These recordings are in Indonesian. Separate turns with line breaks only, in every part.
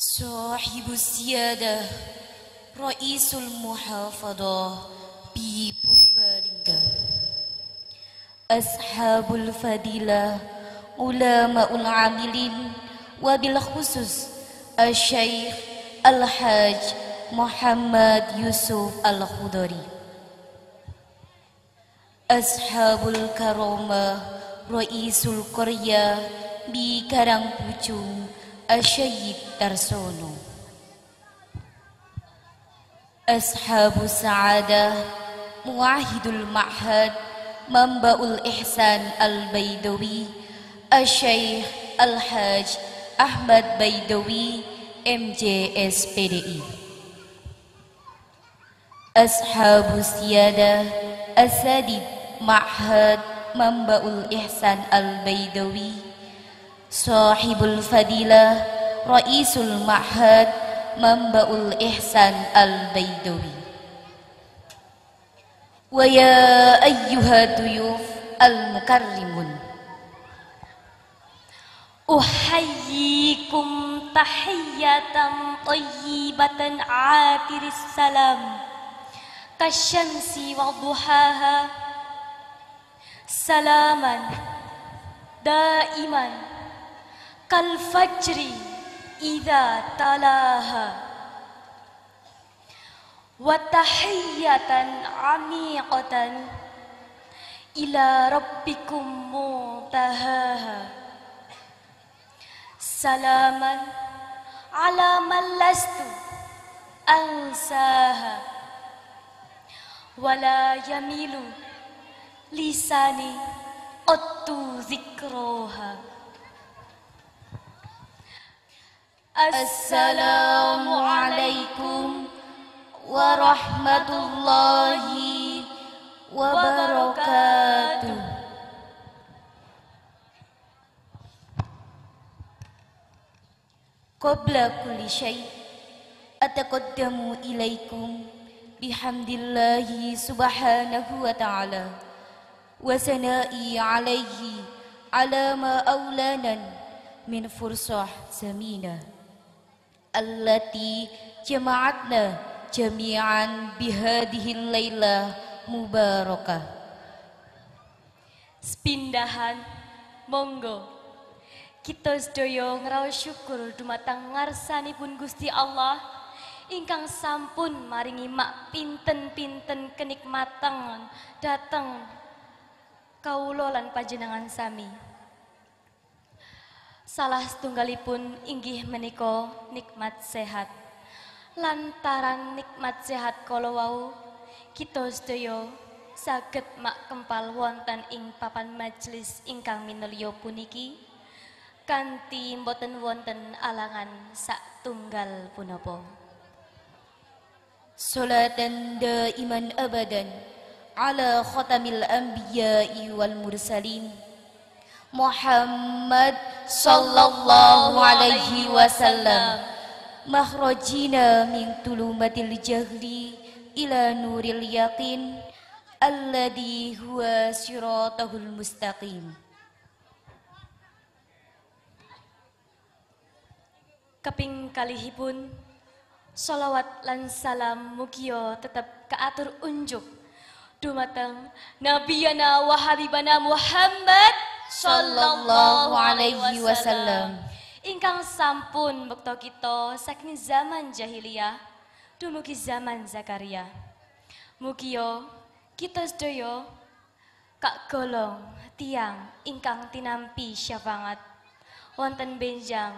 صاحب السيادة رئيس المحافظة ببربرنجا أصحاب الفضيلة علماء العاملين وبالخصوص الشيخ الحاج محمد يوسف الخضري أصحاب الكرامة رئيس القرية بكرم بوتشو أشيد ترسول أصحاب السعادة معاهد المعهد منبأ الإحسان البيدوي الشيخ الحاج أحمد بيدوي ام جي
اس بي دي اي
أصحاب السيادة أساتذة معهد منبأ الإحسان البيدوي صاحب الفضيلة رئيس المعهد منبأ الإحسان البيدوي ويا أيها الضيوف
المكرمون أحييكم تحية طيبة عاتر السلام كالشمس وضحاها سلاما دائما kal fajri idza talaha wa tahiyatan ila rabbikum mutahaha salaman ala man lastu ansaha wala lisani otu zikroha. السلام عليكم
ورحمة الله وبركاته قبل كل شيء أتقدم إليكم بحمد الله سبحانه وتعالى وثنائي عليه على ما أولانا من فرصة ثمينة allati jama'atna jami'an bihadihin laylah mubarakah
sepindahan monggo kita sedoyo ngraos syukur dumateng ngarsanipun Gusti Allah ingkang sampun maringi mak pinten-pinten kenikmatan dateng kaula lan panjenengan sami Salah setunggalipun inggih meniko nikmat sehat. Lantaran nikmat sehat kolowau, kita sedaya saged mak kempal wonten ing papan majelis ingkang minulya puniki kanti mboten wonten alangan sak tunggal punapa.
Salatan iman abadan ala khatamil anbiya'i wal mursalin. Muhammad sallallahu alaihi wasallam makhrajina min tulumatil jahli ila nuril yaqin alladhi huwa
siratahul mustaqim keping kalihipun solawat lan salam mukio tetap keatur unjuk dumateng nabiyana wa habibana Muhammad sallallahu alaihi wasallam ingkang sampun wektu kita saking zaman jahiliyah dumugi zaman Zakaria mugi kita sedaya kak golong tiang ingkang tinampi syafaat wonten benjang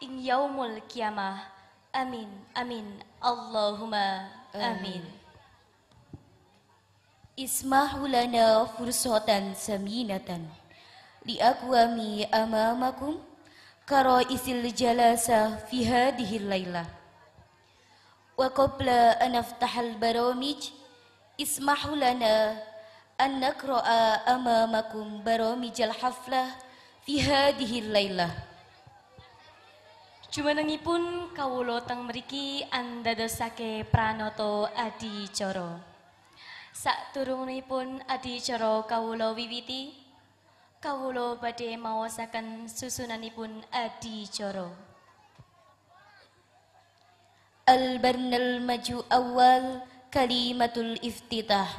ing yaumul kiamah amin amin Allahumma amin, Ismahulana
اسمحوا saminatan liaqwami amamakum isil jalasa fi hadhihi lailah wa qabla an aftahal baramij ismahu lana an nakra'a amamakum al haflah fi hadhihi lailah
Jumanengipun kawula teng mriki andadosake pranoto adicara. Saturunipun adicara kawula wiwiti Kawulo badhe mawasaken susunanipun Adi Joro.
Al-Barnal Maju
Awal Kalimatul Iftitah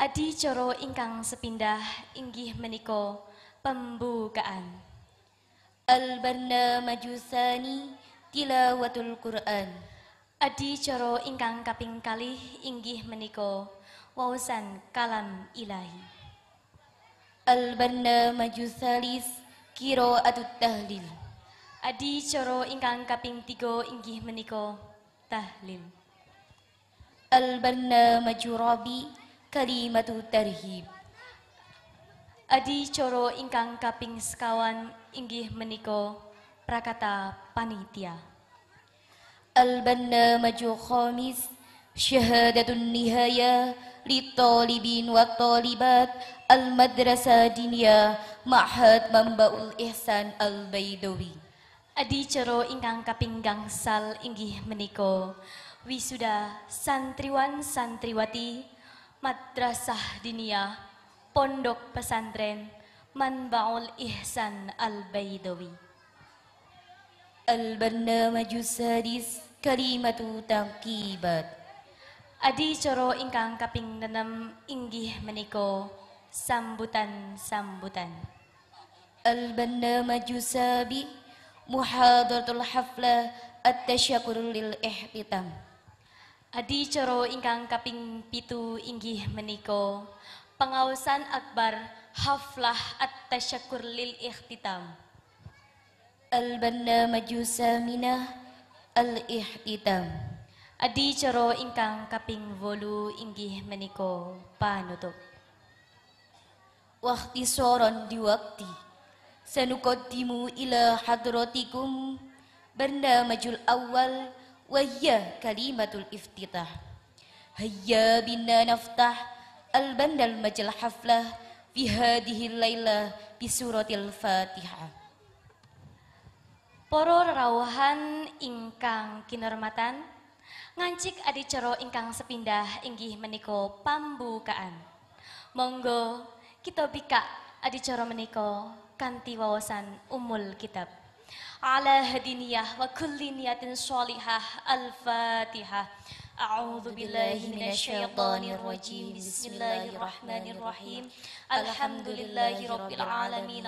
Adi Joro ingkang sepindah inggih menika pembukaan. Al-Barna Maju Sani Tilawatul Quran. Adi Joro ingkang kaping kalih inggih menika wawasan kalam ilahi
al Majusalis salis qiraatut tahlil
adi coro ingkang kaping tigo inggih meniko tahlil
al-barnamaj rabi Kalimatu tarhib
adi coro ingkang kaping sekawan inggih meniko prakata panitia
al-barnamaj khamis syahadatun nihaya talibin wa talibat al madrasah dinia ma'had mambaul ihsan al baidawi
adi cero ingkang kaping sal inggih meniko wisuda santriwan santriwati madrasah dinia pondok pesantren manbaul ihsan al baidawi
al barnamaj sadis kalimatu tanqibat
Adi coro ingkang kaping nenem inggih meniko sambutan-sambutan.
Al-Bannama Jusabi
Muhadaratul Haflah At-Tasyakur lil Ihtitam. Adi coro ingkang kaping pitu inggih meniko pengawasan akbar haflah at-tasyakur lil ikhtitam.
Al-Bannama Jusamina Al-Ihtitam.
Adi coro ingkang kaping volu inggih meniko panutup. Wakti soron diwakti, senukotimu ila
hadrotikum benda majul awal wahya kalimatul iftitah. Hayya bina naftah al-bandal majal
haflah fi hadhihi lailah bi suratil fatihah. Poro rawahan ingkang kinermatan, ngancik adicara ingkang sepindah inggih menika pambukaan. Monggo kita bika adicara meniko kanthi wawasan umul kitab. Ala hadiniyah wa kulli niyatin sholihah al-fatihah. أعوذ بالله من الشيطان الرجيم بسم الله الرحمن الرحيم الحمد لله رب العالمين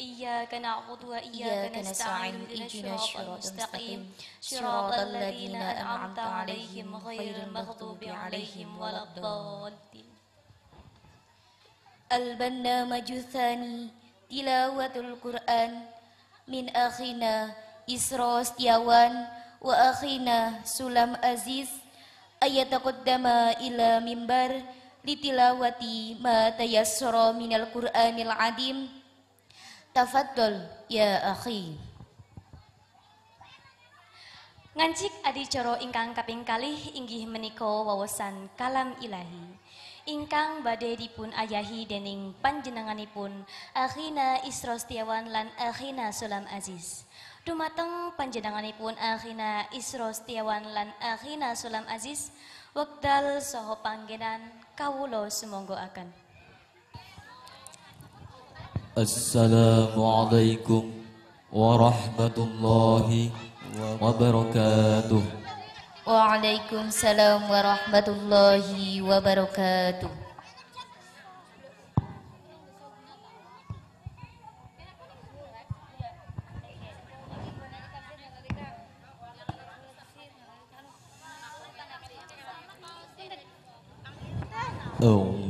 إياك نعبد وإياك نستعين اهدنا الصراط المستقيم صراط الذين أنعمت عليهم غير المغضوب عليهم ولا الضالين
البرنامج الثاني تلاوة القرآن من أخينا إسراء سetiawan وأخينا سلام عزيز أن يتقدم إلى منبر لتلاوة ما تيسر من القرآن العظيم Tafadhol ya akhi.
Ngancik adi coro ingkang kaping kalih inggih menika wawasan kalam ilahi. Ingkang badhe dipun ayahi dening panjenenganipun Akhina Isra Setiawan lan Akhina Sulam Aziz. Dumateng panjenenganipun Akhina Isra Setiawan lan Akhina Sulam Aziz wekdal saha panggenan kawula sumangga akan.
السلام عليكم ورحمة الله وبركاته
وعليكم السلام ورحمة الله
وبركاته
Oh.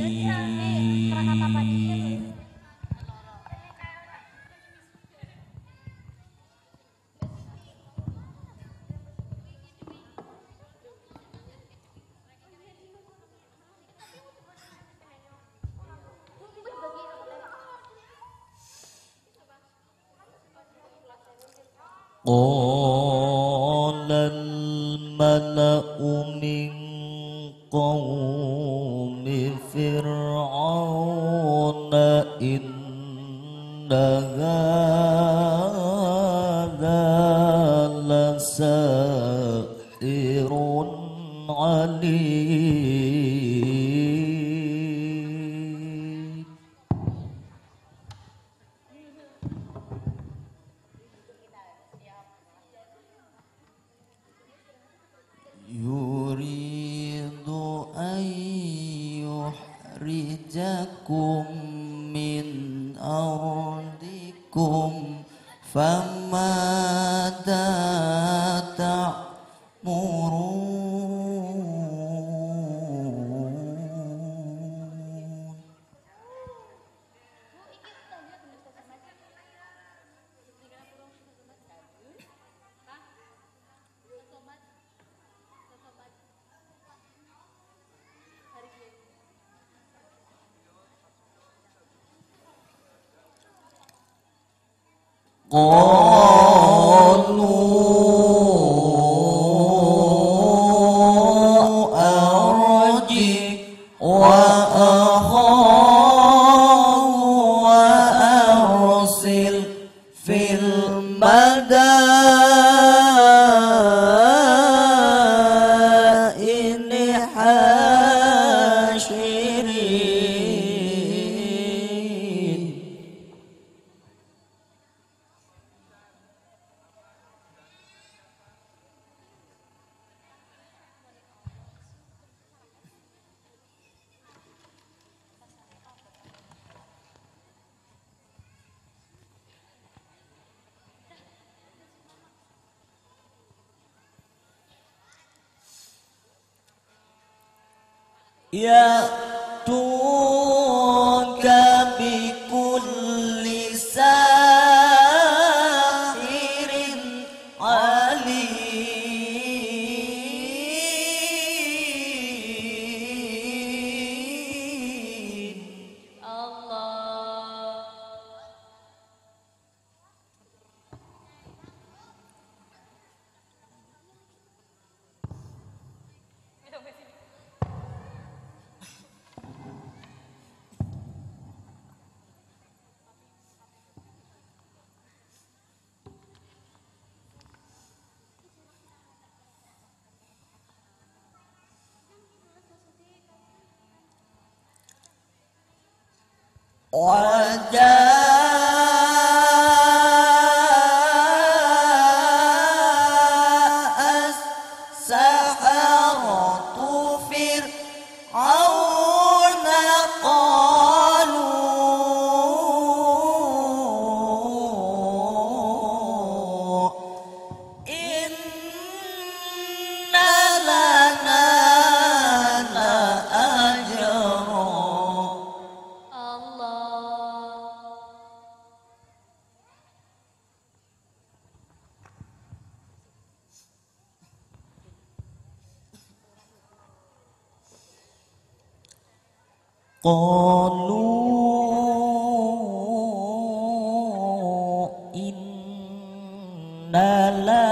قال الملأ من قوم فرعون إن هذا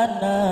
na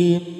E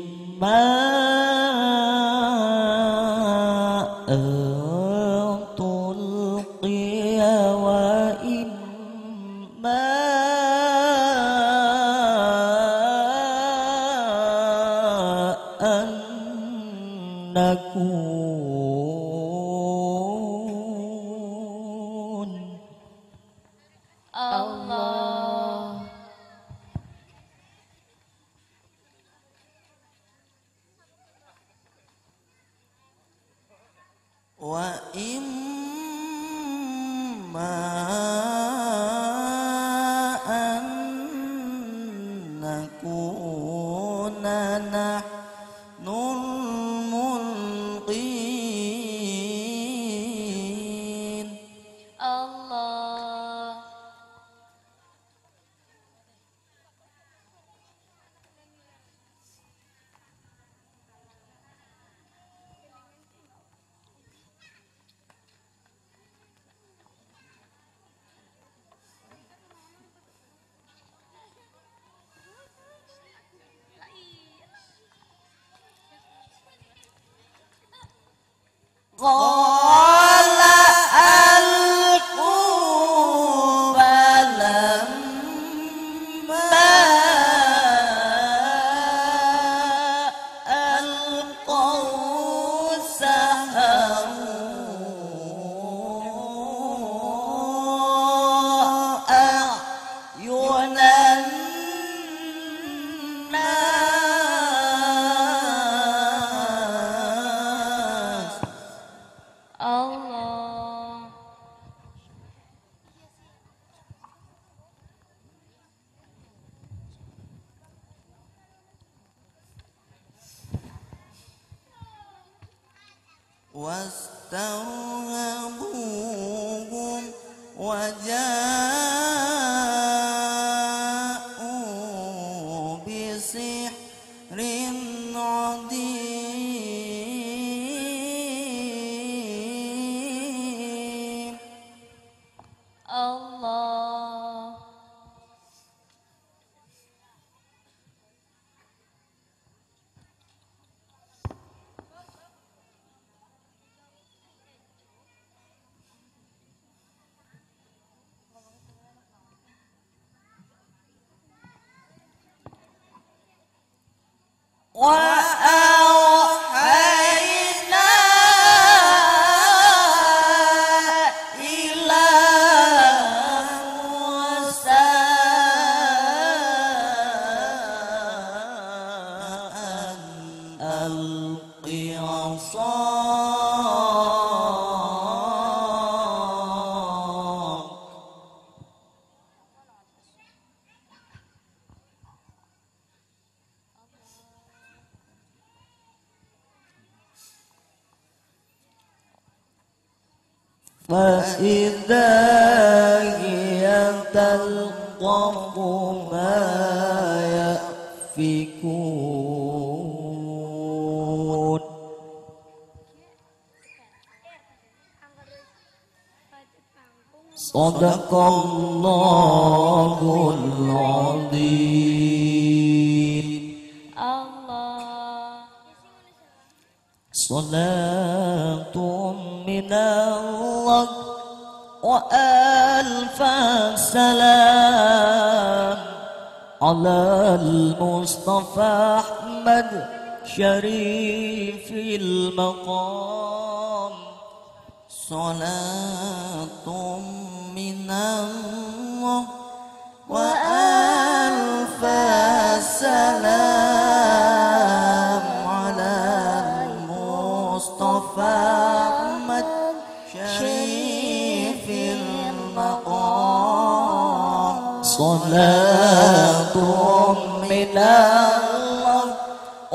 哦。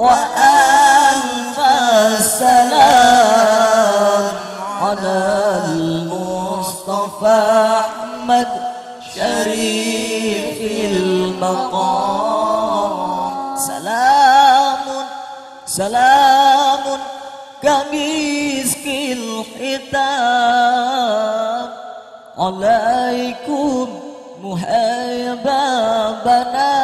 وأنت السلام على المصطفى أحمد شريف المقام سلام سلام كمسك الختام عليكم مهيبا بنات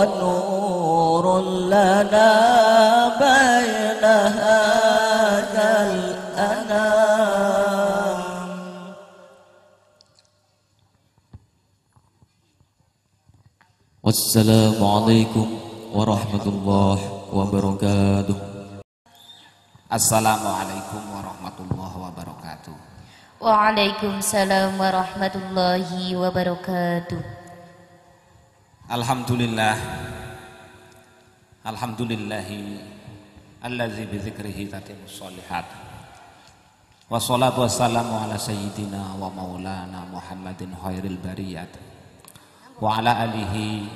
ونور لنا بين هذا الأنام
والسلام عليكم ورحمة الله وبركاته السلام عليكم ورحمة الله وبركاته
وعليكم السلام ورحمة الله وبركاته
Alhamdulillah Alhamdulillahi Allazi bizikrihi tatimu salihat Wassalatu wassalamu ala sayyidina wa maulana Muhammadin khairil bariyat Wa ala alihi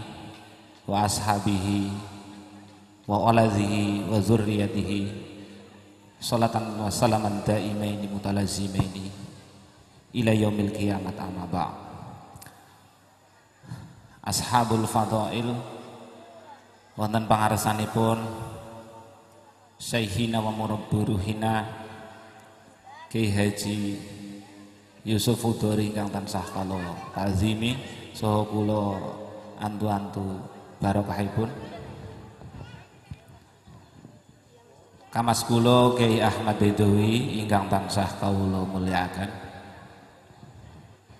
wa ashabihi wa walazihi wa zurriyatihi Salatan wa salaman daimaini mutalazimaini Ila yaumil kiamat amma ba'd Ashabul Fadail wonten pangarsanipun Syekhina wa murabburuhina Ki Haji Yusuf Udori kang tansah Sahkalo, tazimi saha kula antu-antu barokahipun Kamas kula Kyai Ahmad Bedowi ingkang tansah kawula mulyakaken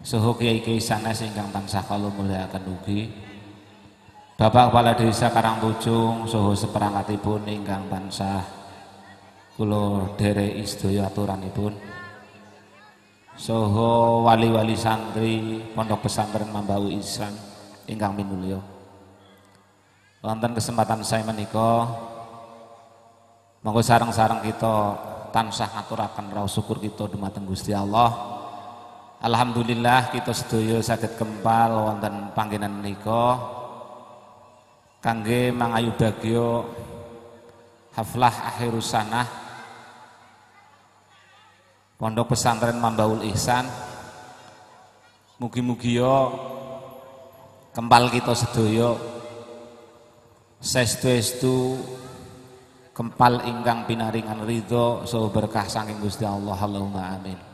Suhu kiai-kiai sanes ingkang tansah kala mulyakaken ugi. Bapak Kepala Desa Karangpujung suhu seperangkatipun ingkang tansah kula derek sedaya aturanipun. Soho wali-wali santri Pondok Pesantren Mambau Islam ingkang minulio. Wonten kesempatan saya menika monggo sarang-sarang kita tansah ngaturaken rauh syukur kita dumateng Gusti Allah. Alhamdulillah kita Sedoyo sakit kempal wonten panggenan Niko kangge mangayu Bagio haflah Akhirusanah sanah Pondok Pesantren Mambaul Ihsan mugi-mugi yo ya, kempal kita sedoyo sestu-estu kempal ingkang pinaringan ridho so berkah saking Gusti Allah Allahumma amin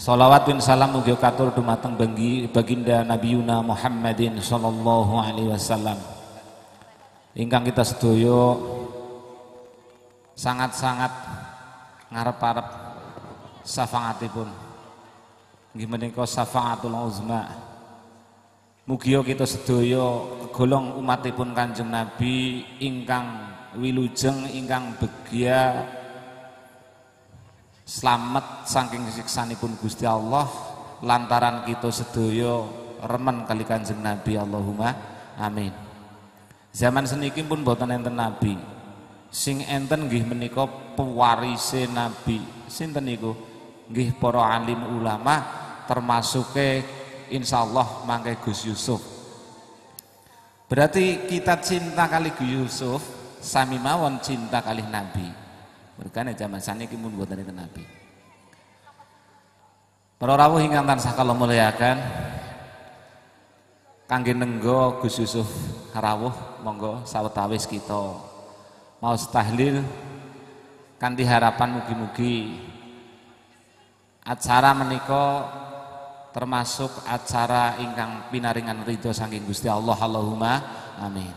Salawat dan salam mugi katur dumateng bagi baginda Nabi Yuna Muhammadin sallallahu alaihi wasallam. Ingkang kita sedoyo sangat-sangat ngarep-arep syafaatipun. Nggih menika syafaatul uzma. Mugi kita sedoyo golong umatipun Kanjeng Nabi ingkang wilujeng ingkang begia Selamat saking siksanipun Gusti Allah lantaran kita sedoyo remen kali Kanjeng Nabi Allahumma amin. Zaman seniki pun buatan enten nabi. Sing enten gih menikah pewarisi nabi. Sinten niku? gih para alim ulama termasuk Insya Allah mangke Gus Yusuf. Berarti kita cinta kali Gus Yusuf sami mawon cinta kali Nabi. Merkane zaman saniki mun boten enten nabi. Para rawuh ingkang tansah kala muliakan kangge nenggo Gus Yusuf rawuh monggo sawetawis kita mau tahlil kanthi harapan mugi-mugi acara menika termasuk acara ingkang pinaringan ridho saking Gusti Allah Allahumma amin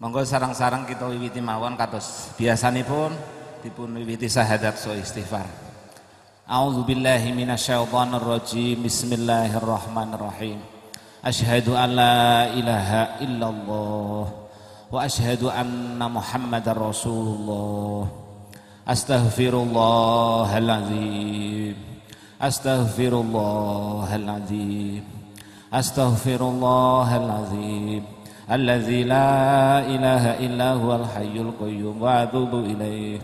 Monggo sarang-sarang kita wiwiti mawon kados biasanipun dipun wiwiti syahadat so istighfar. A'udzu billahi minasyaitonir rajim. Bismillahirrahmanirrahim. Asyhadu an la ilaha illallah wa asyhadu anna Muhammadar Rasulullah. Astaghfirullahalazim. Astaghfirullahalazim. Astaghfirullahalazim. الذي لا إله إلا هو الحي القيوم وأتوب إليه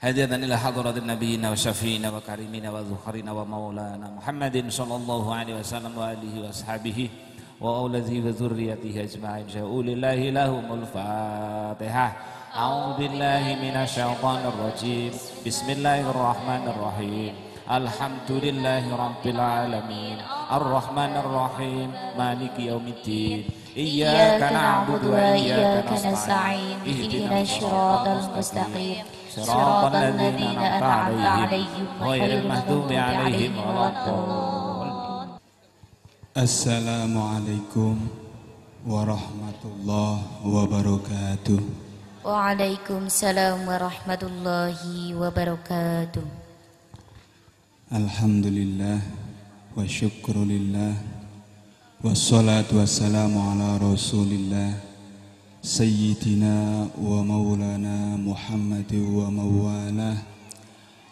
هدية إلى حضرة نبينا وشفينا وكريمنا وذخرنا ومولانا محمد صلى الله عليه وسلم وآله وأصحابه وأولاده وذريته أجمعين شاءوا لله لهم الفاتحة أعوذ بالله من الشيطان الرجيم بسم الله الرحمن الرحيم الحمد لله رب العالمين الرحمن الرحيم مالك يوم الدين إياك نعبد وإياك
نستعين اهدنا الصراط المستقيم
صراط الذين أنعمت عليهم غير المهدوم عليهم ولا
الضالين السلام عليكم ورحمة الله وبركاته
وعليكم السلام ورحمة الله وبركاته
الحمد لله wa syukru lillah wassalatu wassalamu ala rasulillah sayyidina wa maulana muhammadin wa mawalah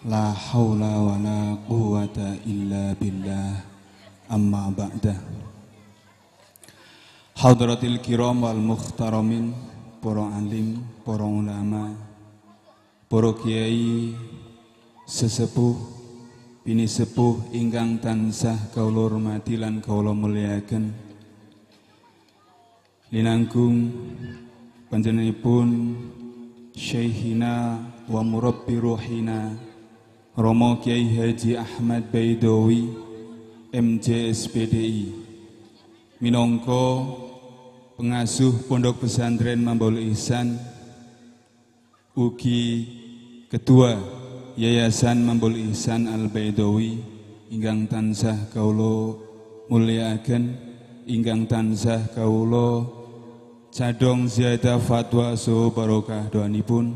la hawla wa la quwata illa billah amma ba'da hadratil kiram wal muhtaramin para alim para ulama para kiai sesepuh bini sepuh ingkang tansah kawula hormati lan kawula mulyaken linangkung panjenenganipun Syekhina wa murabbi ruhina Romo Kiai Haji Ahmad Baidowi MJSPDI Minongko pengasuh Pondok Pesantren Mambul Ihsan ugi ketua Yayasan Mambul Ihsan Al-Baidawi ingkang tansah kawula mulyakaken ingkang tansah kawula cadong ziyadah fatwa so barokah doanipun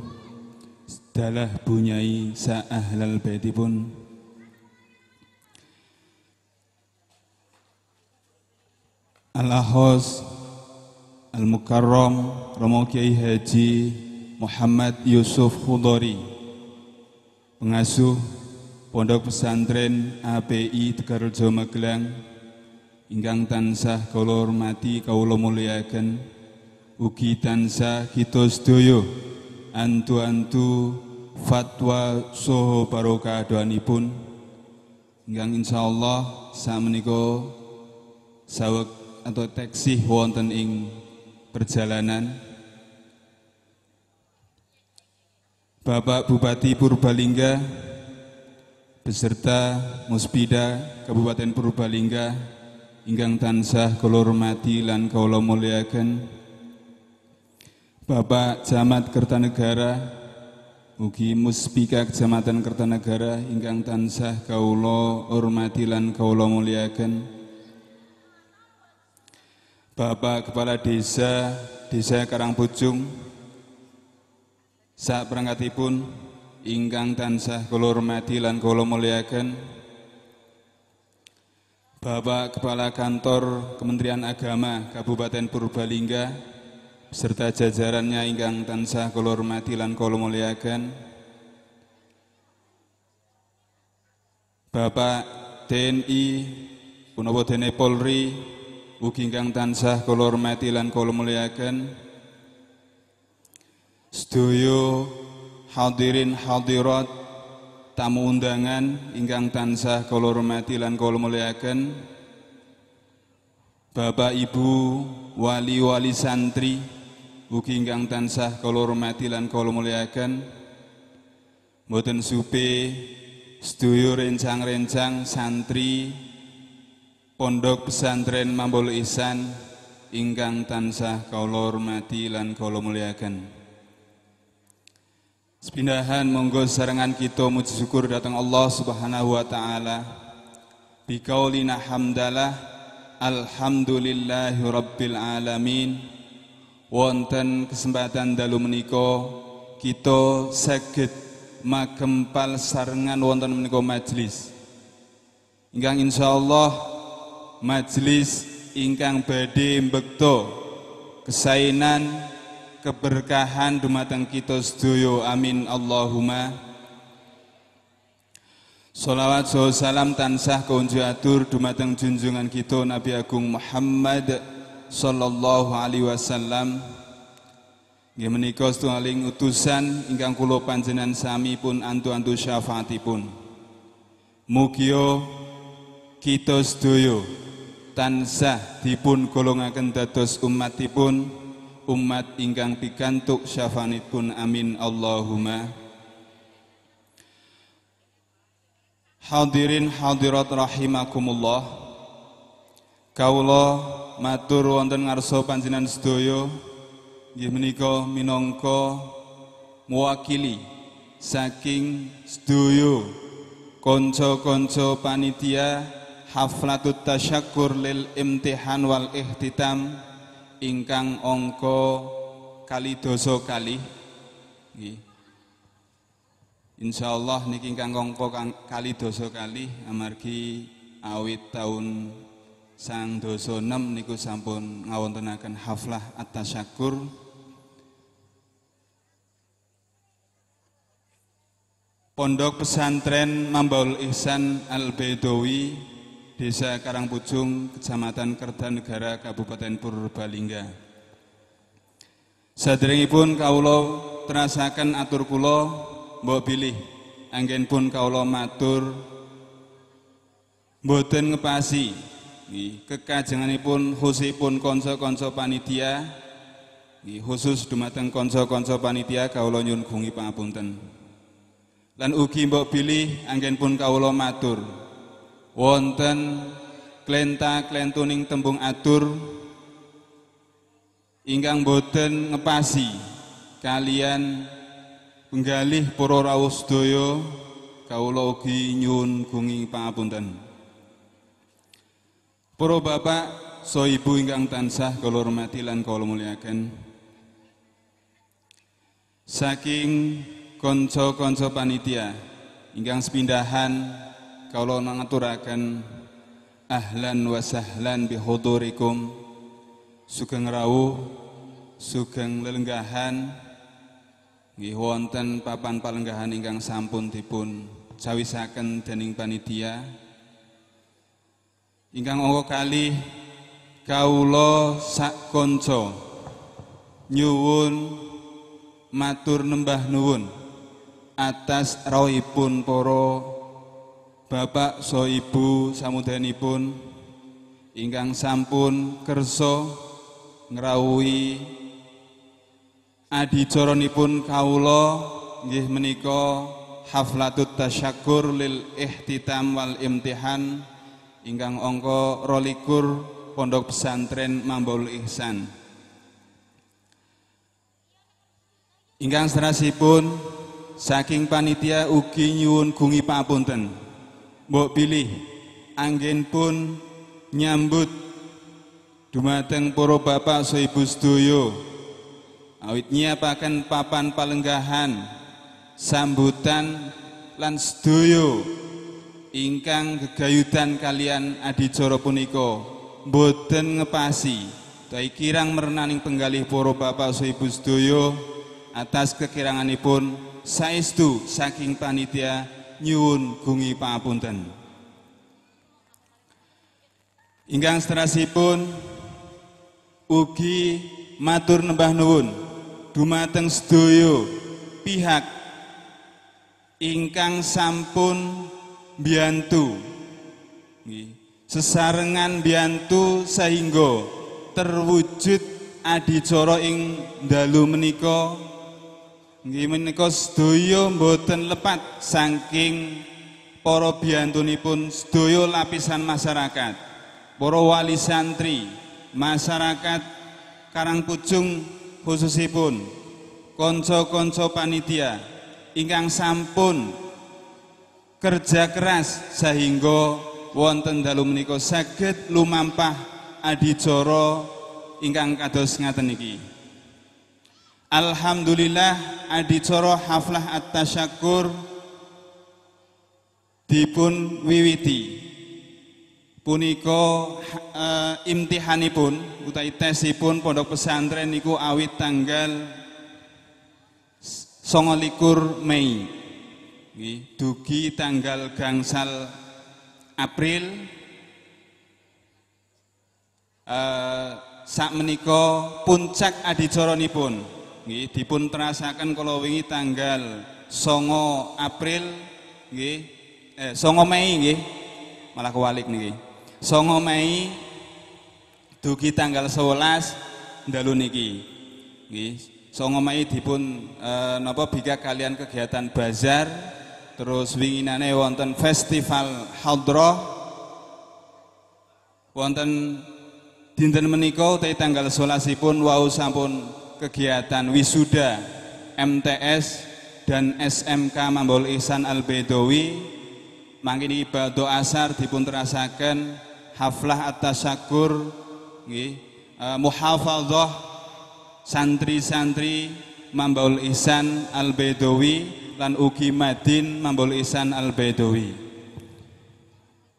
dalah bunyai sa ahlal baitipun Al-Ahos Al-Mukarram Romo Kiai Haji Muhammad Yusuf Khudori pengasuh Pondok Pesantren API Tegarrejo Magelang ingkang tansah kula hormati kawula mulyakaken ugi tansah kita sedaya antu-antu fatwa soho barokah doanipun ingkang insyaallah sakmenika saweg atau teksih wonten ing perjalanan Bapak Bupati Purbalingga, beserta Musbida Kabupaten Purbalingga, ingkang tansah kula hormati lan kula muliakan. Bapak Camat Kertanegara, Mugi Muspika Kecamatan Kertanegara ingkang tansah kaula hormati lan kaula muliakan. Bapak Kepala Desa Desa Karangpucung saat perangkatipun ingkang tansah kolor mati lan kula muliakan, Bapak Kepala Kantor Kementerian Agama Kabupaten Purbalingga serta jajarannya ingkang tansah kolor mati lan kula muliakan, Bapak TNI punapa Polri ugi tansah kolor mati lan kula Sedoyo hadirin hadirat tamu undangan ingkang tansah kula hormati lan kula muliaken Bapak Ibu wali-wali santri ugi ingkang tansah kula hormati lan kula muliaken mboten supe sedoyo rencang-rencang santri Pondok Pesantren Mambul Ihsan ingkang tansah kula hormati lan kula muliaken Sepindahan monggo sarangan kita muji syukur datang Allah Subhanahu wa taala. Biqaulina hamdalah alhamdulillahi rabbil alamin. Wonten kesempatan dalu menika kita saged magempal sarengan wonten menika majelis. Ingkang insyaallah majelis ingkang badhe mbekta kesainan keberkahan dumateng kita sedoyo amin Allahumma Salawat so salam tansah kaunjo atur dumateng junjungan kita Nabi Agung Muhammad sallallahu alaihi wasallam Nggih menika setunggaling utusan ingkang kula panjenengan sami pun antu-antu syafaatipun Mugi kita sedoyo tansah dipun golongaken dados umatipun umat ingkang pikantuk syafanipun amin Allahumma Hadirin hadirat rahimakumullah Kaula matur wonten ngarsa panjenengan sedaya nggih menika minangka mewakili saking sedaya kanca-kanca panitia haflatut tasyakur lil imtihan wal ihtitam ingkang angka kali dosa kali nggih insyaallah niki ingkang angka kali dosa kali amargi awit tahun sang dosa 6 niku sampun ngawontenaken haflah atas tasyakur Pondok Pesantren Mambaul Ihsan Al-Bedowi Desa Karangpujung, Kecamatan Kertanegara, Kabupaten Purbalingga. pun, kaulo terasakan atur kula mbok Anggen pun, kaulo matur boten ngepasi kekajenganipun pun konsol-konsol panitia khusus dumateng konsol-konsol panitia kaulo nyun kungi pangapunten. Lan ugi mbok pilih. Anggen pun, kaulo matur wonten klenta klentuning tembung atur ingkang boten ngepasi kalian penggalih poro rawuh sedaya kawula nyun kunging gunging pangapunten Poro bapak so ibu ingkang tansah kula hormati lan kula saking konco-konco panitia ingkang sepindahan kalau nangaturakan ahlan wa sahlan bihudurikum sugeng rawuh sugeng lelenggahan nggih wonten papan palenggahan ingkang sampun dipun cawisaken dening panitia ingkang angka kali kawula sak kanca nyuwun matur nembah nuwun atas rawipun para Bapak so Ibu pun, ingkang sampun Adi Coroni pun kaulo nggih meniko haflatut tasyakur lil ihtitam wal imtihan ingkang ongko rolikur Pondok Pesantren Mambaul Ihsan. Ingkang pun saking panitia ugi nyuwun gungi papunten mbok pilih angin pun nyambut dumateng poro bapak seibu sedoyo awitnya pakan papan palenggahan sambutan lan sedoyo ingkang kegayutan kalian adi adicara punika boten ngepasi dai kirang merenaning penggalih poro bapak seibu sedoyo atas kekiranganipun saestu saking panitia nyuwun gungi pangapunten. Ingkang pun ugi matur nembah nuwun dumateng sedoyo pihak ingkang sampun biantu. sesarengan biantu sehingga terwujud adicara ing dalu menika Nggih menika sedaya mboten lepat saking para biyantunipun sedaya lapisan masyarakat, para wali santri, masyarakat Karangpujung khususipun kanca-kanca panitia ingkang sampun kerja keras sehingga wonten dalu menika saged lumampah adicara ingkang kados ngaten iki. Alhamdulillah adicara haflah at-tasyakur dipun wiwiti. Punika e, imtihanipun utawi tesipun pondok pesantren niku awit tanggal 29 Mei. dugi tanggal gangsal April e, eh, sak menika puncak adicaranipun nggih dipun terasaken kala wingi tanggal 9 April nggih eh 9 Mei nggih malah kewalik niki 9 Mei dugi tanggal 11 dalu niki nggih 9 Mei dipun eh, napa bika kalian kegiatan bazar terus winginane wonten festival hadroh wonten dinten menika utawi tanggal 11 pun wau sampun kegiatan wisuda MTS dan SMK Mambol Ihsan Al Bedowi mangkin ibadah asar dipun terasakan haflah atas syakur muhafal doh e, muhafadzah santri-santri Mambaul Ihsan Al Bedowi lan ugi Madin Mambaul Ihsan Al Bedowi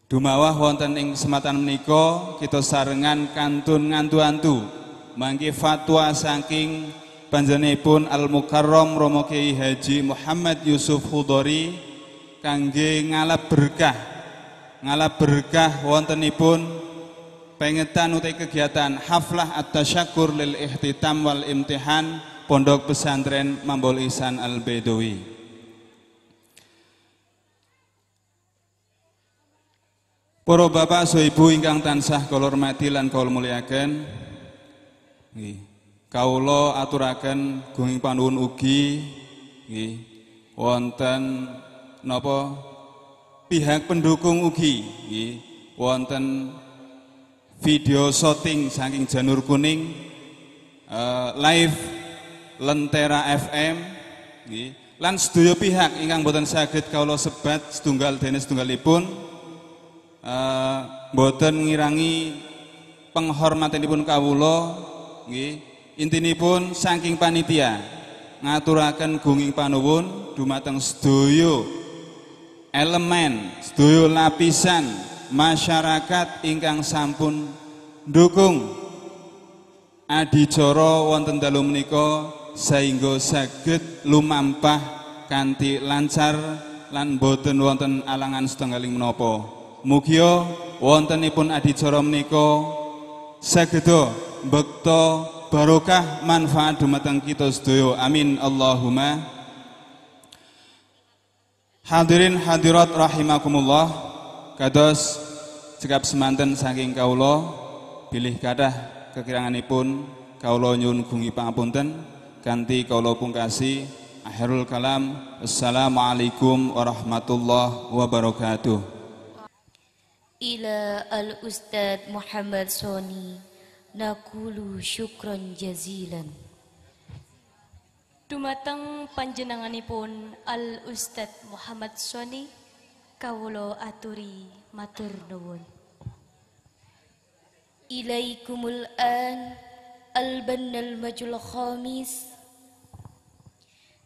Dumawah wonten ing sematan menika kita sarengan kantun ngantu-antu mangke fatwa saking panjenipun Al mukarrom Romo Kiai Haji Muhammad Yusuf Hudori kangge ngalap berkah ngalap berkah wontenipun pengetan utai kegiatan haflah atas syakur lil ihtitam wal imtihan Pondok Pesantren Mambol Isan Al Bedowi. Para bapak so ibu ingkang tansah kolor Mati, lan kula Kaulo Kawula aturaken gunging panuwun ugi nggih wonten nopo pihak pendukung ugi nggih wonten video shooting saking Janur Kuning eh, live Lentera FM lan studio pihak ingkang boten sakit kaulo sebat setunggal tenis setunggalipun uh, eh, boten ngirangi penghormatanipun kaulo nggih intinipun saking panitia ngaturaken gunging panuwun dumateng sedoyo elemen sedoyo lapisan masyarakat ingkang sampun adi adicara wonten dalu menika saengga saged lumampah kanthi lancar lan boten wonten alangan setunggaling menapa mugia wontenipun adicara menika sageda bekto barokah manfaat dumateng kita sedoyo, amin Allahumma hadirin hadirat rahimakumullah kados cekap semanten saking kaula pilih kadah kekiranganipun kaula nyuwun gungi pangapunten kanthi kaula pungkasi akhirul kalam assalamualaikum warahmatullahi wabarakatuh
al ustad Muhammad سوني nakulu syukron jazilan.
Dumateng panjenenganipun Al ustad Muhammad Soni kawula aturi matur nuwun. Ilaikumul an
al-bannal majul khamis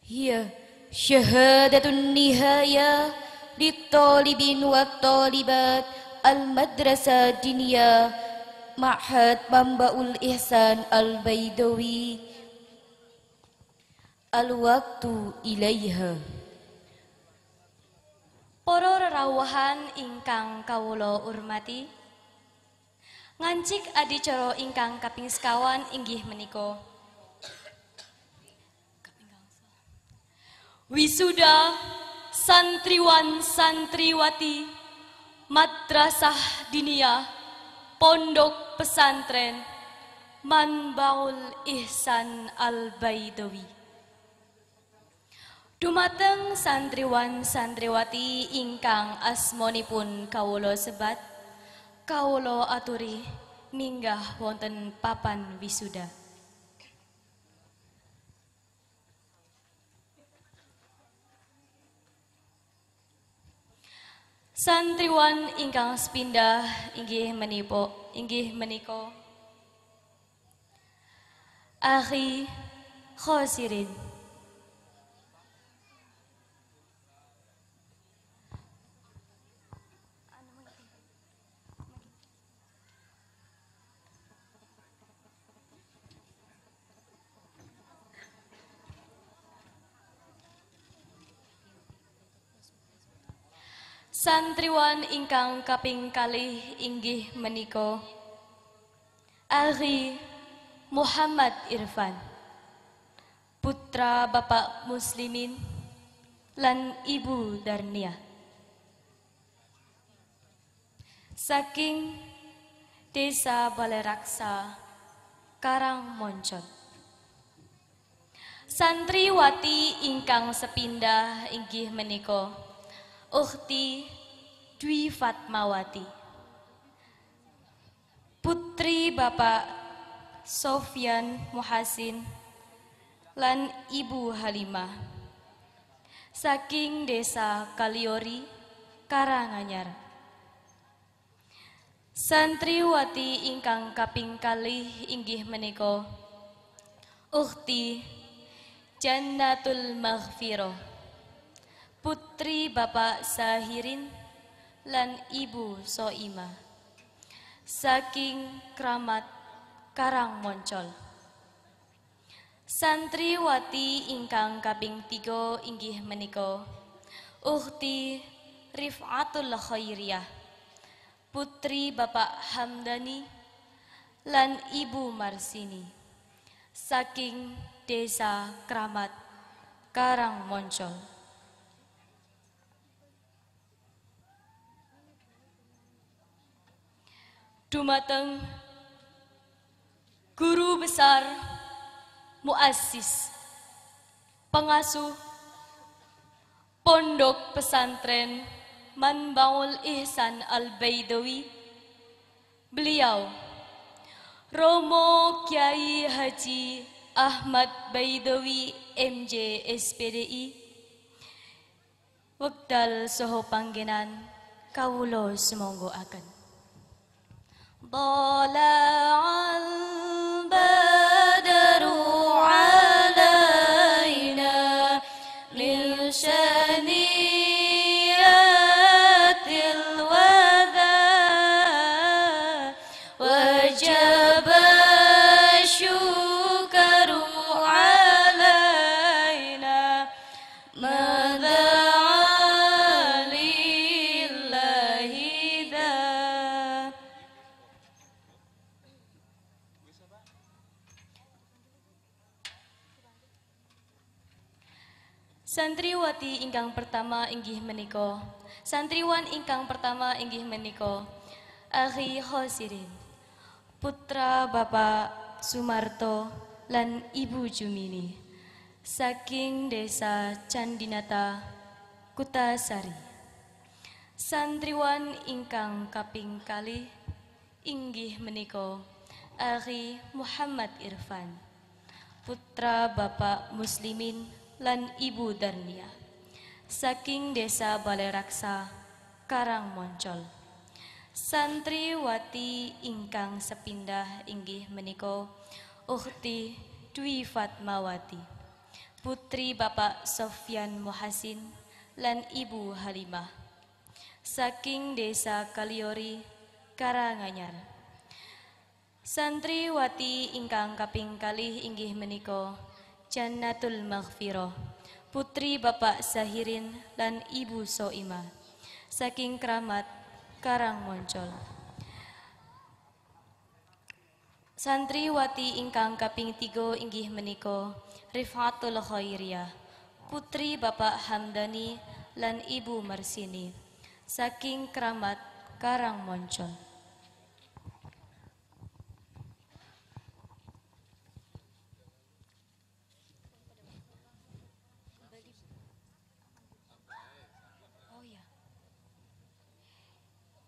hiya syahadatun nihaya للطالبين والطالبات Al-Madrasah Diniyah Ma'had Mambaul Ihsan Al-Baidawi Al-Waktu Ilaiha
Poro Rawahan ingkang Kawulo urmati Ngancik adicoro ingkang kaping sekawan inggih meniko Wisuda santriwan santriwati Madrasah Dinia Pondok Pesantren Manbaul Ihsan Al-Baidawi Dumateng santriwan santriwati ingkang asmonipun kawulo sebat kawulo aturi minggah wonten papan wisuda Santriwan ingkang sepindah inggih menipu inggih meniko Akhi Khosirin Santriwan ingkang kaping kali inggih meniko, Ari Muhammad Irfan putra Bapak Muslimin lan Ibu Darnia saking Desa Baleraksa Karang Moncot Santriwati ingkang sepindah inggih menika Uhti Dwi Fatmawati Putri Bapak Sofyan Muhasin Lan Ibu Halimah Saking Desa Kaliori Karanganyar Santriwati ingkang kaping kalih inggih menika Uhti Jannatul Maghfirah putri Bapak Sahirin dan Ibu Soima saking keramat Karang Moncol Santriwati ingkang kaping tigo inggih meniko, Uhti Rifatul Khairiyah putri Bapak Hamdani lan Ibu Marsini saking Desa keramat Karang Moncol dumateng guru besar Muasis pengasuh pondok pesantren Manbaul Ihsan Al-Baidawi beliau Romo Kiai Haji Ahmad Baidawi MJ SPDI Wekdal soho panggenan kawulo semonggo akan طالع عن باب Santriwati ingkang pertama inggih meniko, Santriwan ingkang pertama inggih meniko, Ahi Hosirin. Putra Bapak Sumarto lan Ibu Jumini. Saking desa Candinata, Kutasari. Santriwan ingkang kaping kali inggih meniko, Ahi Muhammad Irfan. Putra Bapak Muslimin lan Ibu Darnia saking desa Baleraksa Karang Moncol santriwati ingkang sepindah inggih meniko, Uhti Dwi Fatmawati putri Bapak Sofyan Muhasin lan Ibu Halimah saking desa Kaliori Karanganyar santriwati ingkang kaping kalih inggih menika Jannatul Maghfirah Putri Bapak Sahirin dan Ibu Soima Saking keramat Karang Moncol Santriwati ingkang kaping tigo inggih meniko Rifatul Khairiyah Putri Bapak Hamdani dan Ibu Marsini Saking keramat Karang Moncol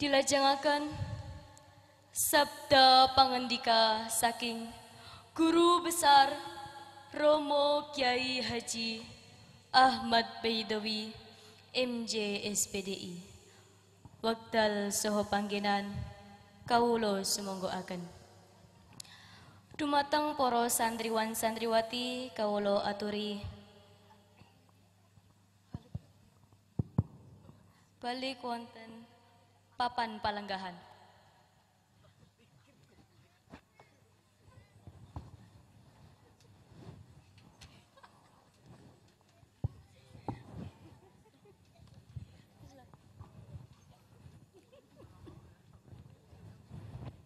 dilajengaken sabda pangendika saking Guru Besar Romo Kyai Haji Ahmad Baidawi MJ SPDI Wakdal soho panggenan Kaulo sumonggo akan Dumateng poro santriwan santriwati Kaulo aturi Balik wonten papan palanggahan.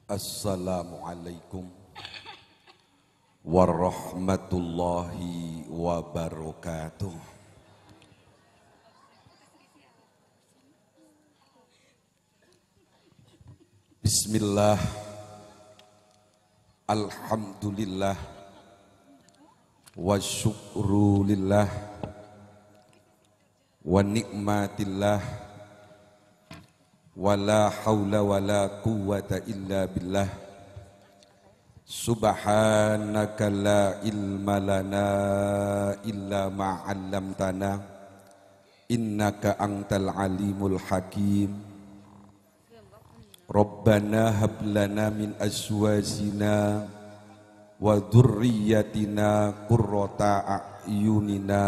Assalamualaikum warahmatullahi wabarakatuh. Bismillah Alhamdulillah Wa syukru Wa nikmatillah Wa la hawla wa la quwata illa billah Subhanaka la ilma lana illa ma'allamtana Innaka antal alimul hakim Rabbana lana min azwajina wa dhurriyyatina qurrata a'yunina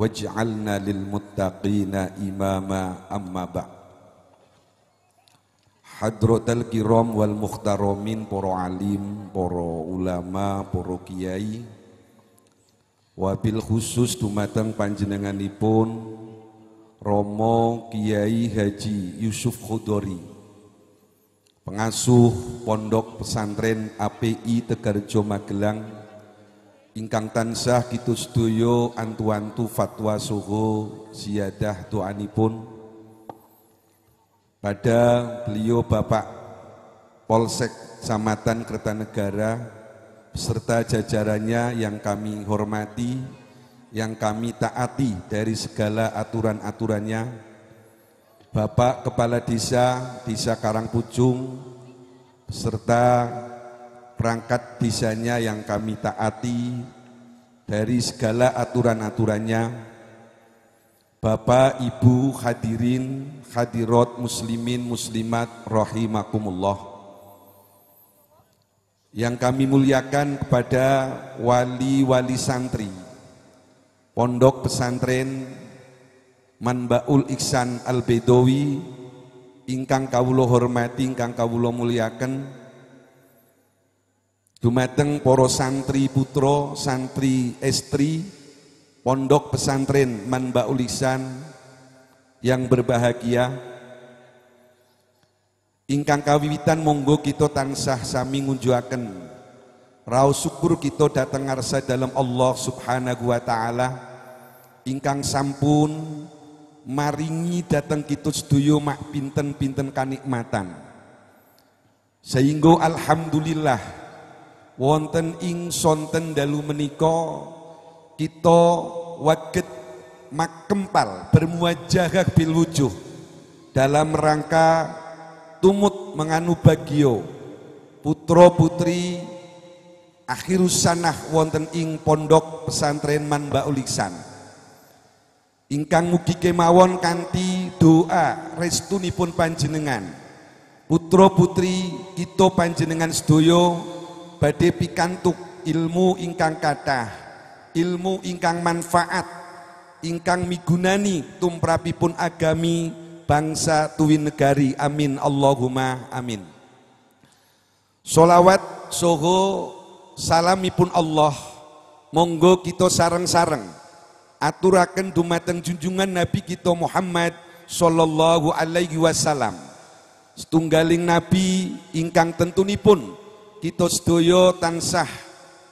waj'alna lil muttaqina imama amma ba Hadrotal kiram wal muhtaramin para alim, para ulama, para kiai wabil khusus dumateng panjenenganipun Romo Kiai Haji Yusuf Khudori pengasuh pondok pesantren API Tegarjo Magelang ingkang tansah kita sedoyo antu-antu fatwa Suhu siyadah pun pada beliau Bapak Polsek Samatan Kertanegara beserta jajarannya yang kami hormati yang kami taati dari segala aturan-aturannya Bapak Kepala Desa Desa Karangpucung serta perangkat desanya yang kami taati dari segala aturan-aturannya Bapak, Ibu, hadirin, hadirat muslimin, muslimat, rahimakumullah Yang kami muliakan kepada wali-wali santri Pondok pesantren Manbaul Iksan Al-Bedowi ingkang kawulo hormati ingkang kawulo muliakan. dumateng poro santri putro, santri estri pondok pesantren Manbaul Iksan yang berbahagia ingkang kawiwitan monggo kita tansah sami ngunjuaken rau syukur kita dateng arsa dalam Allah Subhanahu wa taala ingkang sampun maringi datang kita sedoyo mak pinten-pinten kanikmatan sehingga alhamdulillah wonten ing sonten dalu meniko kita waget mak kempal bermuajahah bil wujuh dalam rangka tumut menganu bagio putro putri akhirus sanah wonten ing pondok pesantren Manbaul Ihsan ingkang mugi kemawon kanti doa restunipun panjenengan putro putri kita panjenengan sedaya badhe pikantuk ilmu ingkang kathah ilmu ingkang manfaat ingkang migunani tumprapi pun agami bangsa tuwin negari amin Allahumma amin solawat soho salamipun Allah monggo kita sareng-sareng aturakan dumateng junjungan Nabi kita Muhammad sallallahu alaihi wasallam. Setunggaling nabi ingkang tentunipun kita sedaya tansah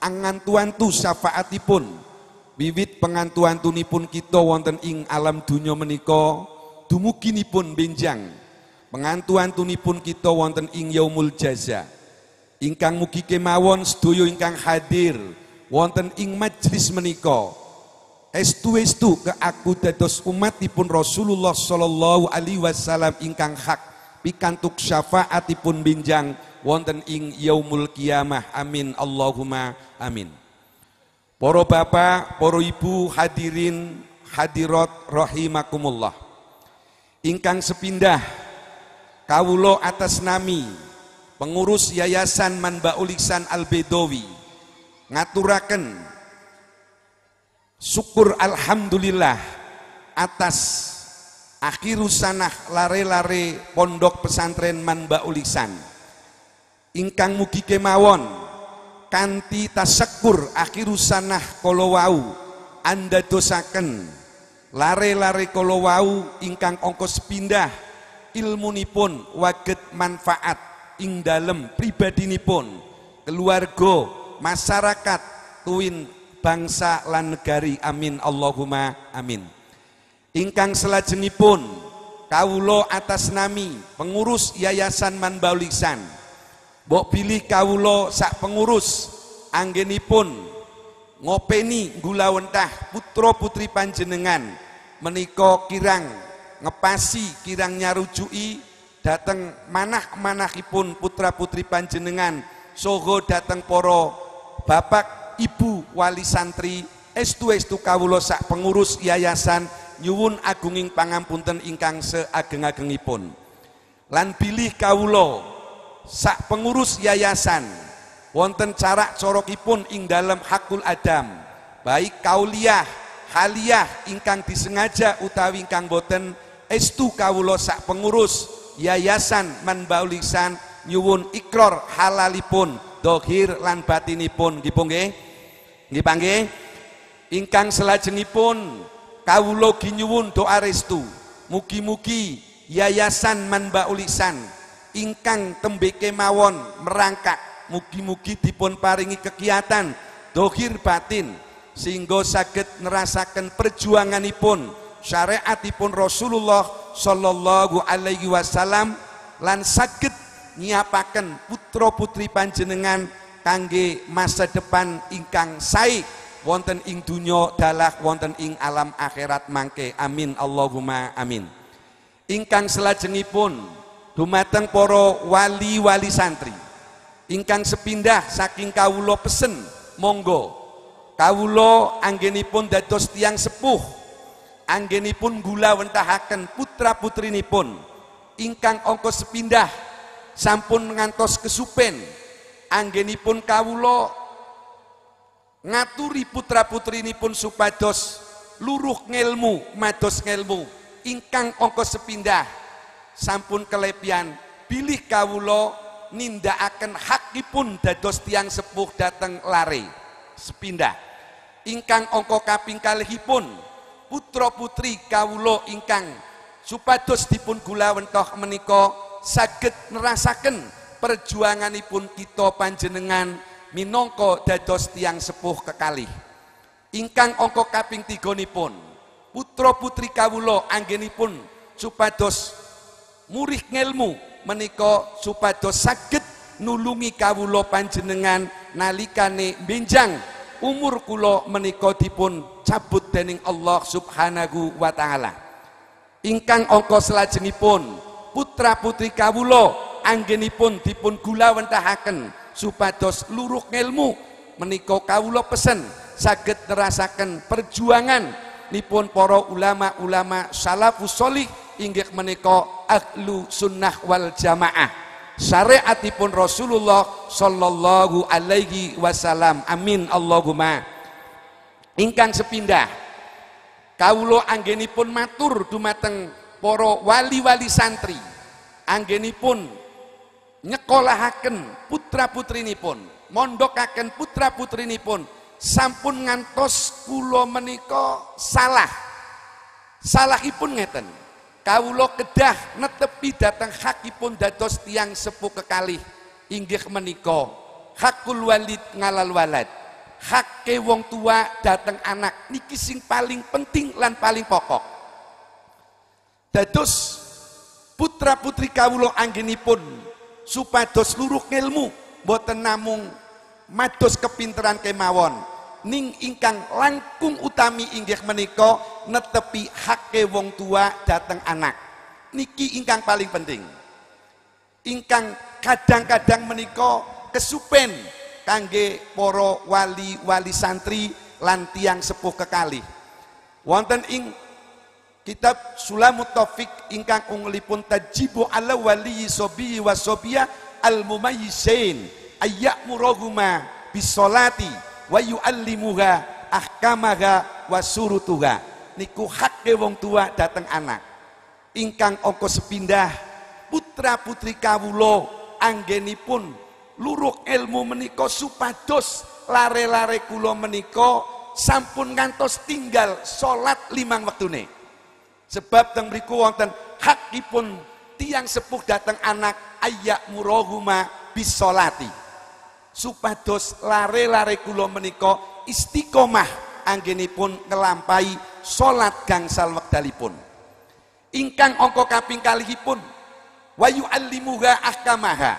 angantuantu syafaatipun. Wiwit nipun kita wonten ing alam dunya menika dumuginipun benjang nipun kita wonten ing yaumul jaza. Ingkang mugi kemawon sedaya ingkang hadir wonten ing majlis menika Estu-estu ke aku dados umatipun Rasulullah sallallahu alaihi wasallam ingkang hak pikantuk syafaatipun binjang wonten ing yaumul kiamah amin Allahumma amin Poro bapak, poro ibu hadirin hadirat rahimakumullah ingkang sepindah kawulo atas nami pengurus yayasan Manbaulisan Al Bedowi ngaturaken syukur alhamdulillah atas akhirusanah lare-lare pondok pesantren manba ulisan ingkang mugi kemawon kanti tasakur akhirusanah kolowau anda dosaken lare-lare kolowau ingkang ongkos pindah ilmu nipun waget manfaat ing dalem nipun keluarga masyarakat tuin bangsa lan negari amin Allahumma amin ingkang selajengipun kawulo atas nami pengurus yayasan manbaulisan Bok pilih kawulo sak pengurus anggenipun ngopeni gula wentah putro putri panjenengan meniko kirang ngepasi kirang nyarujui dateng manah manahipun putra putri panjenengan sogo dateng poro bapak Ibu Wali Santri estu estu kawulo sak pengurus yayasan nyuwun agunging pangampunten ingkang seageng-agengipun. Lan pilih kawulo sak pengurus yayasan wonten cara corokipun ing dalam hakul adam baik kauliah haliah ingkang disengaja utawi ingkang boten estu kawulo sak pengurus yayasan manbaulisan nyuwun ikror halalipun dohir lan batinipun dipunggih. nggih Nggih panggih. Ingkang selajengipun kawula ginyuwun doa restu. Mugi-mugi Yayasan manba ulisan, ingkang tembe kemawon merangkak mugi-mugi dipun paringi kegiatan dohir batin sehingga saged nerasakan perjuanganipun syariatipun Rasulullah Shallallahu Alaihi Wasallam lan saged nyiapaken putra putri panjenengan kangge masa depan ingkang sae wonten ing dunya dalah wonten ing alam akhirat mangke amin Allahumma amin ingkang selajengipun dumateng para wali-wali santri ingkang sepindah saking kawula pesen monggo kawula anggenipun dados tiang sepuh anggenipun gula wentahaken putra-putrinipun ingkang angka sepindah sampun ngantos kesupen anggenipun kawulo ngaturi putra putri pun supados luruh ngelmu mados ngelmu ingkang ongko sepindah sampun kelebihan kawulo ninda akan hakipun dados tiang sepuh dateng lari sepindah ingkang ongko kaping kalihipun putra putri kawulo ingkang supados dipun gulawentoh meniko saged nerasaken perjuanganipun kita panjenengan minongko dados tiang sepuh kekali. ingkang ongko kaping 3 nipun putra putri kawulo anggenipun supados murih ngelmu meniko supados sakit nulungi kawulo panjenengan nalikane benjang umur kulo meniko dipun cabut dening Allah Subhanahu wa taala ingkang ongko selajengipun putra putri kawulo anggenipun dipun gula wentahaken supados luruh ngelmu menika kaulo pesen saged nerasaken perjuangan nipun poro ulama-ulama salafus sholih inggih menika ahlu sunnah wal jamaah syariatipun Rasulullah sallallahu alaihi wasallam amin Allahumma ingkang sepindah kawula anggenipun matur dumateng poro wali-wali santri anggenipun nyekolahaken putra-putrinipun, mondokaken putra putri ini pun, sampun ngantos kulo meniko salah. salah Salahipun ngeten. Kawula kedah netepi hak hakipun dados tiang sepuh kekalih inggih meniko hakul walid ngalal walad. Hakke wong tua datang anak niki sing paling penting lan paling pokok. Dados putra-putri ini pun supados seluruh ilmu boten namung matos kepinteran kemawon ning ingkang langkung utami inggih menika netepi hakke wong tua dateng anak niki ingkang paling penting ingkang kadang-kadang menika kesupen kangge poro wali-wali santri lan tiyang sepuh kekali wonten ing Kitab Sulamut Taufik ingkang unglipun tajibu ala wali sobi wa sobiya al mumayyisain ayak murahuma bisolati wa yuallimuha ahkamaha wa surutuha niku hakke wong tua dateng anak ingkang ongko sepindah putra putri kawulo pun luruk ilmu meniko supados lare-lare kulo meniko sampun ngantos tinggal solat limang wektune Sebab teng mriku wonten hakipun tiang sepuh datang anak ayak murohuma bisolati. Supados lare-lare kulo meniko istiqomah anggenipun ngelampai solat gangsal wekdalipun. Ingkang ongko kaping kalihipun wayu alimuga akamaha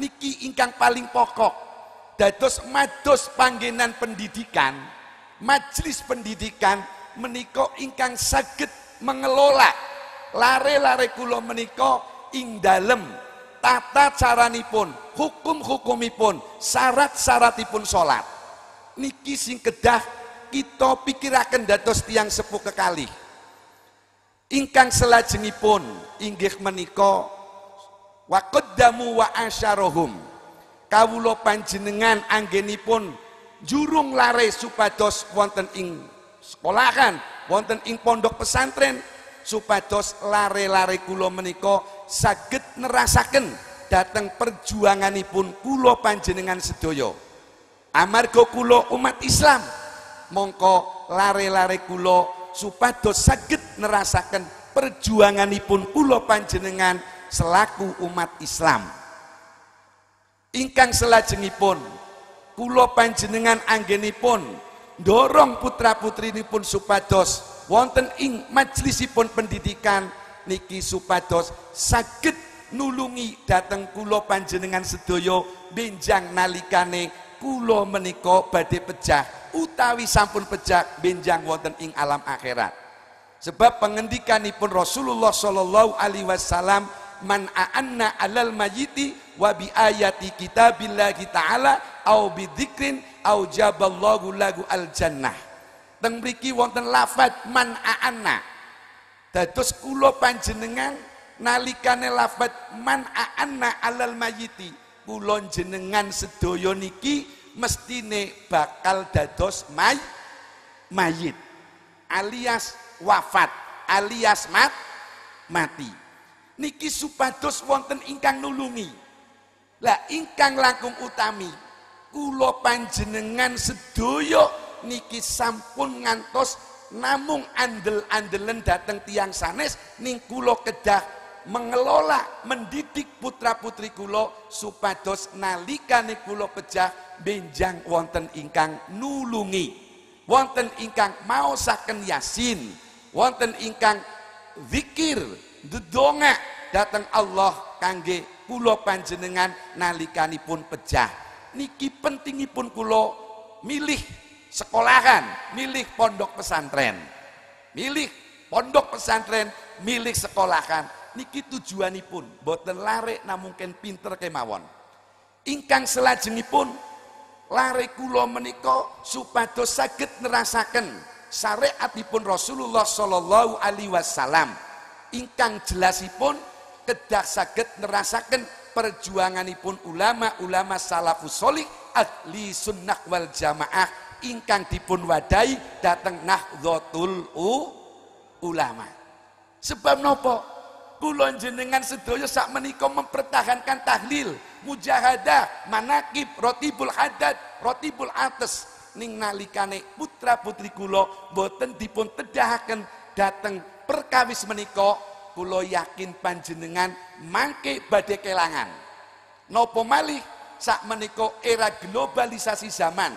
Niki ingkang paling pokok. Dados mados panggenan pendidikan, majlis pendidikan meniko ingkang saged mengelola lare-lare kula meniko ing dalem tata caranipun hukum-hukumipun syarat-syaratipun salat niki sing kedah kita pikiraken dados tiang sepuh kekali ingkang selajengipun inggih menika wa qaddamu wa asyarohum kawula panjenengan anggenipun jurung lare supados wonten ing Sekolahkan, wonten ing pondok pesantren supados lare-lare kulo meniko saged nerasaken dateng perjuanganipun kulo panjenengan sedoyo amargo kulo umat Islam mongko lare-lare kulo supados saged nerasaken perjuanganipun kulo panjenengan selaku umat Islam ingkang selajengipun kulo panjenengan anggenipun dorong putra putri ini pun supados wonten ing majlisipun pendidikan niki supados sakit nulungi dateng kulo panjenengan sedoyo benjang nalikane kulo meniko badai pecah utawi sampun pecah benjang wonten ing alam akhirat sebab pengendikanipun Rasulullah Shallallahu Alaihi Wasallam man aanna alal wabi ayati kita bila kita ta'ala au bidikrin aujaballahu lagu al jannah teng mriki wonten lafat man aanna dados kula panjenengan nalikane lafat man aanna alal mayiti kula jenengan sedaya niki mestine bakal dados may mayit alias wafat alias mat mati niki supados wonten ingkang nulungi lah ingkang langkung utami Kulo panjenengan sedoyo niki sampun ngantos namung andel-andelen dateng tiang sanes ning kulo kedah mengelola mendidik putra-putri kulo supados nalikane kulo pejah benjang wonten ingkang nulungi wonten ingkang saken yasin wonten ingkang zikir dedonga dateng Allah kangge kulo panjenengan nalikanipun pejah niki pentingipun kulo milih sekolahan, milih pondok pesantren. Milih pondok pesantren, milih sekolahan. Niki tujuanipun boten larik namungken pinter kemawon. Ingkang selajengipun lare kula menika supados saged nerasaken syariatipun Rasulullah sallallahu alaihi wasallam. Ingkang jelasipun kedah saged nerasaken Perjuangan perjuanganipun ulama-ulama salafus solih ahli sunnah wal jamaah ingkang dipun wadai dateng nahdlatul ulama sebab nopo kulon jenengan sedoyo sak menika mempertahankan tahlil mujahadah manakib rotibul hadat rotibul atas ning nalikane putra putri kulo, boten dipun tedahaken datang perkawis menikah. Kulo yakin panjenengan mangke badhe kelangan. Nopo malih sak meniko era globalisasi zaman,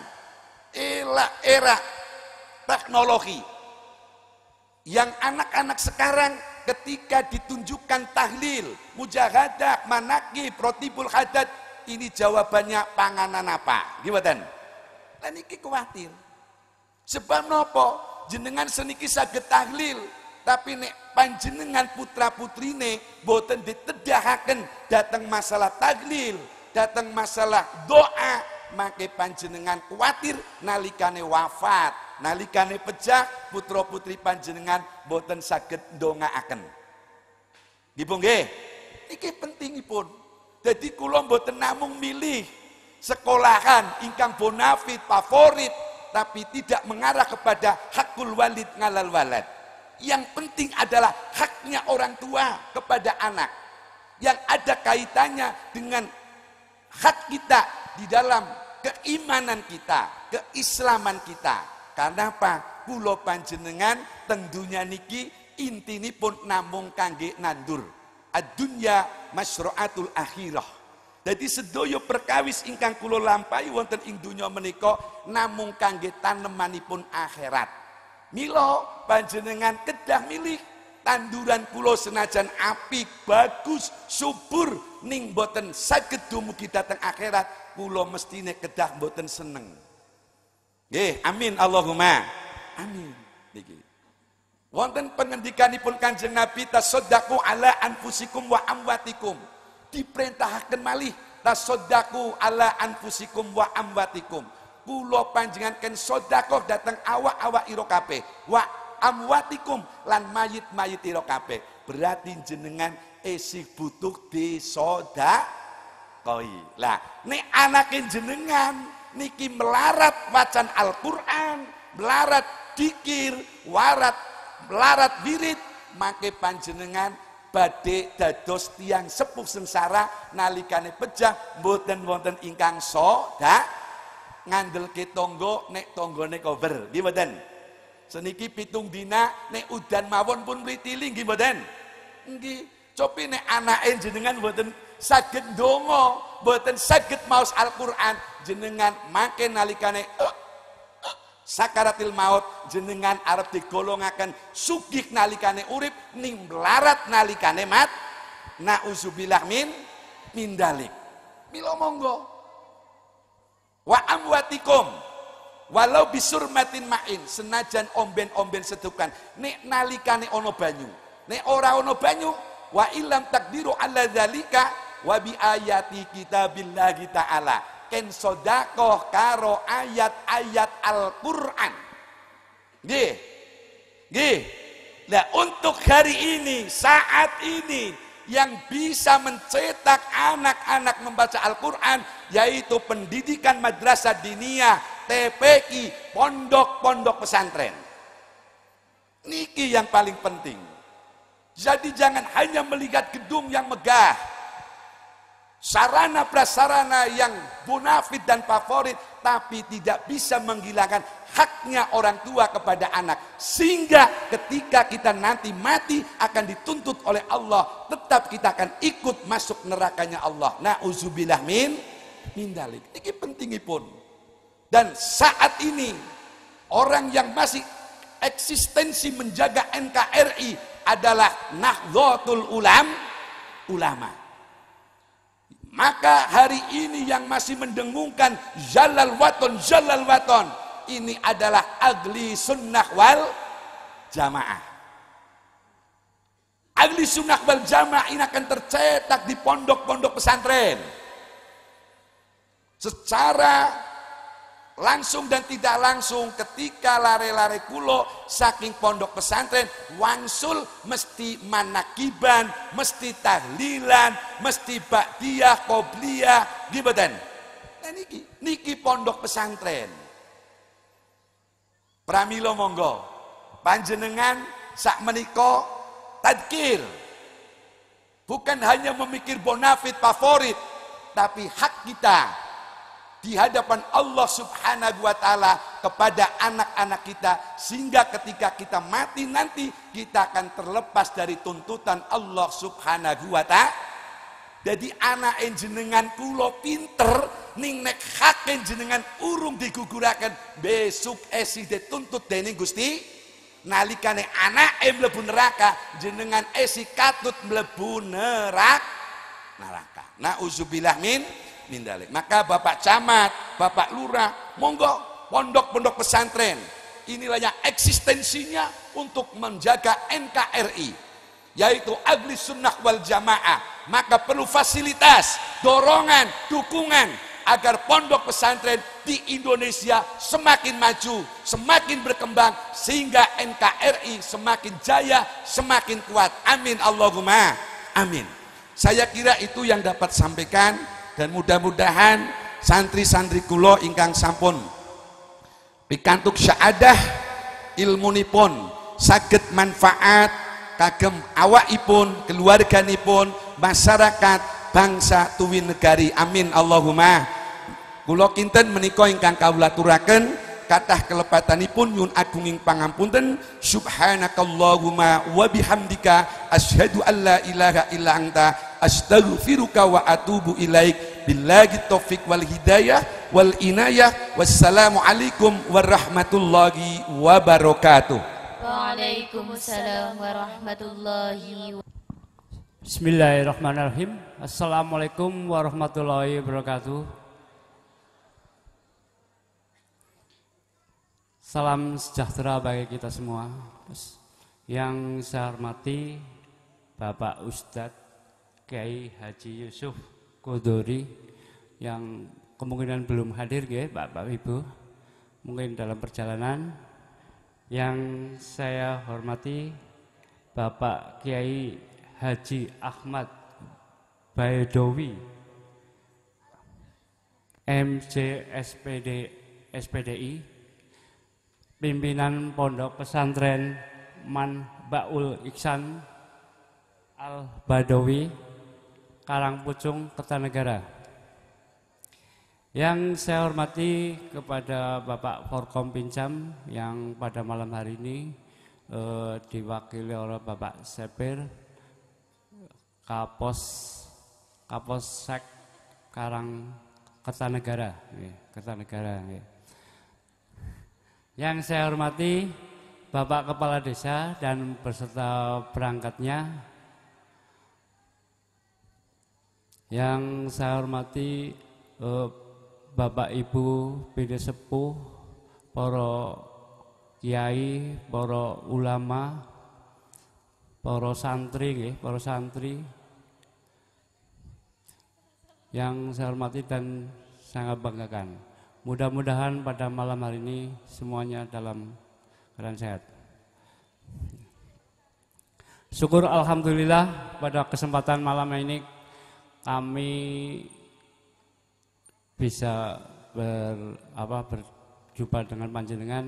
era era teknologi. Yang anak-anak sekarang ketika ditunjukkan tahlil, mujahadah, manaki, protibul hadat, ini jawabannya panganan apa? Gimana? Lan ini kuwatir. Sebab nopo jenengan seniki saged tahlil, tapi nek panjenengan putra putrine boten ditedahaken datang masalah taglil datang masalah doa maka panjenengan khawatir nalikane wafat nalikane pecah putra putri panjenengan boten sakit akan dibungge ini penting pun. jadi kulom boten namung milih sekolahan ingkang bonafit favorit tapi tidak mengarah kepada hakul walid ngalal walad yang penting adalah haknya orang tua kepada anak. Yang ada kaitannya dengan hak kita di dalam keimanan kita, keislaman kita. Karena apa? Kulo panjenengan tentunya niki inti ini pun namung kangge nandur. Adunya masroatul akhirah. Jadi sedoyo perkawis ingkang kulo lampai wonten ing dunya menika namung kangge tanemanipun akhirat. Milo panjenengan kedah milik tanduran pulau senajan api bagus subur ning boten saged kita datang akhirat pulau mestine kedah boten seneng. Ye, amin Allahumma. Amin. Niki. Wonten pengendikanipun Kanjeng Nabi tasaddaqu ala anfusikum wa amwatikum. Diperintahkan malih tasaddaqu ala anfusikum wa amwatikum kulo panjenengan sodakoh datang awak-awak irokape wa amwatikum lan mayit-mayit irokape berarti jenengan esih butuh koi lah nih anakin jenengan niki melarat wacan Al-Qur'an melarat dikir warat melarat wirid make panjenengan badhe dados tiang sepuh sengsara nalikane pejah mboten wonten ingkang sodak ngandelke tangga nek tanggane cover. gimana? Seniki pitung dina nek udan mawon pun mritili nggih mboten? Nggih. Copi nek anake jenengan buatan sakit dongo buatan sakit maus Al-Qur'an, jenengan makin nalikane uh, sakaratil maut jenengan arep digolongaken sugih nalikane urip nimlarat nalikane mat nauzubillah min mindalik milo monggo wa amwatikum walau bisur matin main senajan omben-omben setukan nek nalikane ono banyu nek ora ono banyu wa ilam takdiru ala zalika wa bi ayati kitabillahi ta'ala ken sodakoh karo ayat-ayat Al-Quran Gih, gih. Nah untuk hari ini, saat ini, yang bisa mencetak anak-anak membaca Al-Quran yaitu pendidikan madrasah dinia, TPI, pondok-pondok pesantren. Niki yang paling penting. Jadi jangan hanya melihat gedung yang megah, sarana prasarana yang bonafit dan favorit, tapi tidak bisa menghilangkan haknya orang tua kepada anak sehingga ketika kita nanti mati akan dituntut oleh Allah tetap kita akan ikut masuk nerakanya Allah na'udzubillah min mindalik ini penting pun dan saat ini orang yang masih eksistensi menjaga NKRI adalah nahdlatul ulam ulama maka hari ini yang masih mendengungkan jalal waton jalal waton ini adalah agli sunnah wal jamaah. Agli sunnah wal jamaah ini akan tercetak di pondok-pondok pesantren. Secara langsung dan tidak langsung ketika lare-lare kulo saking pondok pesantren wangsul mesti manakiban mesti tahlilan mesti bakdiah kobliyah gimana niki niki pondok pesantren Pramilo monggo. Panjenengan sak meniko tadkir. Bukan hanya memikir bonafit favorit, tapi hak kita di hadapan Allah Subhanahu wa taala kepada anak-anak kita sehingga ketika kita mati nanti kita akan terlepas dari tuntutan Allah Subhanahu wa taala jadi anak jenengan kulo pinter ning nek hak jenengan urung digugurakan besok esi dituntut dening Gusti nalikane anak lebu neraka jenengan esikatut katut mlebu nerak neraka. Nah min min dalik. Maka Bapak Camat, Bapak Lurah, monggo pondok-pondok pesantren inilah yang eksistensinya untuk menjaga NKRI yaitu ahli sunnah wal jamaah maka perlu fasilitas dorongan dukungan agar pondok pesantren di Indonesia semakin maju, semakin berkembang sehingga NKRI semakin jaya, semakin kuat. Amin Allahumma. Amin. Saya kira itu yang dapat sampaikan dan mudah-mudahan santri-santri kulo ingkang sampun pikantuk syahadah ilmu ilmunipun sakit manfaat kagem awak ipun keluarga nipun masyarakat bangsa tuwi negari amin Allahumma kula kinten menika ingkang kawula aturaken kathah kelepatanipun nyun agunging pangampunten subhanakallahumma wa bihamdika asyhadu alla ilaha illa anta astaghfiruka wa atubu ilaik billahi taufik wal hidayah wal inayah wassalamu alaikum warahmatullahi wabarakatuh
Waalaikumsalam warahmatullahi wabarakatuh.
Bismillahirrahmanirrahim. Assalamualaikum warahmatullahi wabarakatuh. Salam sejahtera bagi kita semua. Yang saya hormati Bapak Ustadz Kiai Haji Yusuf Kuduri yang kemungkinan belum hadir ya Bapak Ibu mungkin dalam perjalanan yang saya hormati Bapak Kiai Haji Ahmad Baidowi MC SPD SPDI Pimpinan Pondok Pesantren Man Baul Iksan Al Badawi Karangpucung Kertanegara. Yang saya hormati kepada Bapak Forkom Pincam yang pada malam hari ini eh, diwakili oleh Bapak Sepir Kapos Kaposek Karang Kertanegara, Kertanegara. Yang saya hormati Bapak Kepala Desa dan beserta perangkatnya. Yang saya hormati eh, Bapak Ibu Bede Sepuh, para kiai, para ulama, para santri para santri yang saya hormati dan sangat banggakan. Mudah-mudahan pada malam hari ini semuanya dalam keadaan sehat. Syukur Alhamdulillah pada kesempatan malam ini kami bisa ber, apa, berjumpa dengan panjenengan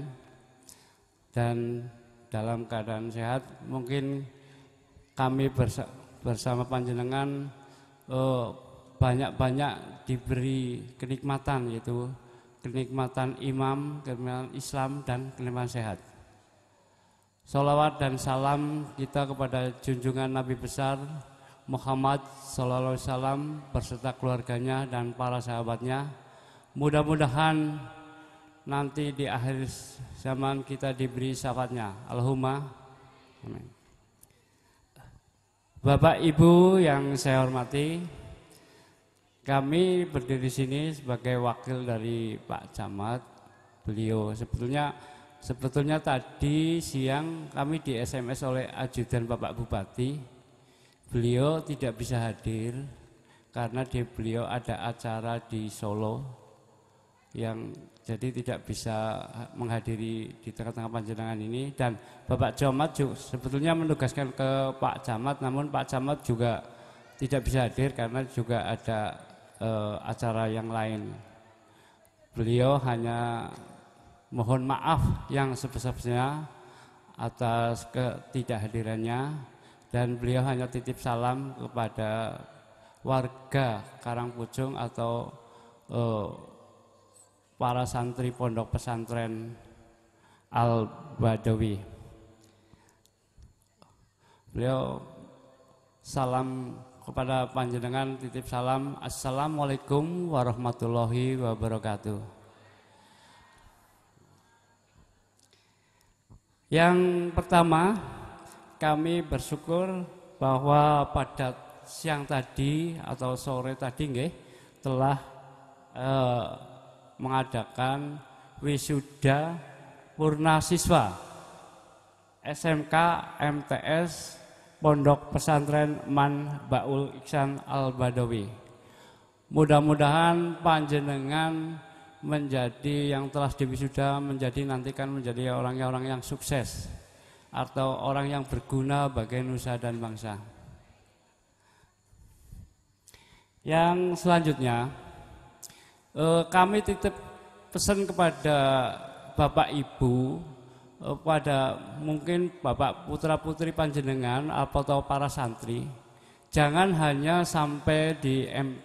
dan dalam keadaan sehat mungkin kami bersa bersama panjenengan eh, banyak-banyak eh, diberi kenikmatan yaitu kenikmatan imam, kenikmatan Islam dan kenikmatan sehat. Salawat dan salam kita kepada junjungan Nabi besar Muhammad Sallallahu Alaihi Wasallam berserta keluarganya dan para sahabatnya. Mudah-mudahan nanti di akhir zaman kita diberi syafaatnya. Allahumma. Amin. Bapak Ibu yang saya hormati, kami berdiri di sini sebagai wakil dari Pak Camat. Beliau sebetulnya sebetulnya tadi siang kami di SMS oleh ajudan Bapak Bupati Beliau tidak bisa hadir karena di beliau ada acara di Solo yang jadi tidak bisa menghadiri di tengah-tengah panjenengan ini dan Bapak Camat sebetulnya menugaskan ke Pak Camat namun Pak Camat juga tidak bisa hadir karena juga ada e, acara yang lain. Beliau hanya mohon maaf yang sebesar-besarnya atas ketidakhadirannya dan beliau hanya titip salam kepada warga Karangpucung atau uh, para santri pondok pesantren Al Badawi. Beliau salam kepada panjenengan titip salam assalamualaikum warahmatullahi wabarakatuh. Yang pertama, kami bersyukur bahwa pada siang tadi atau sore tadi nggih telah eh, mengadakan wisuda purna siswa SMK MTS Pondok Pesantren Man Baul Iksan Al Badawi. Mudah-mudahan panjenengan menjadi yang telah diwisuda menjadi nantikan menjadi orang-orang yang sukses atau orang yang berguna bagi nusa dan bangsa. Yang selanjutnya, eh, kami titip pesan kepada Bapak Ibu, eh, pada mungkin Bapak Putra Putri Panjenengan atau para santri, jangan hanya sampai di M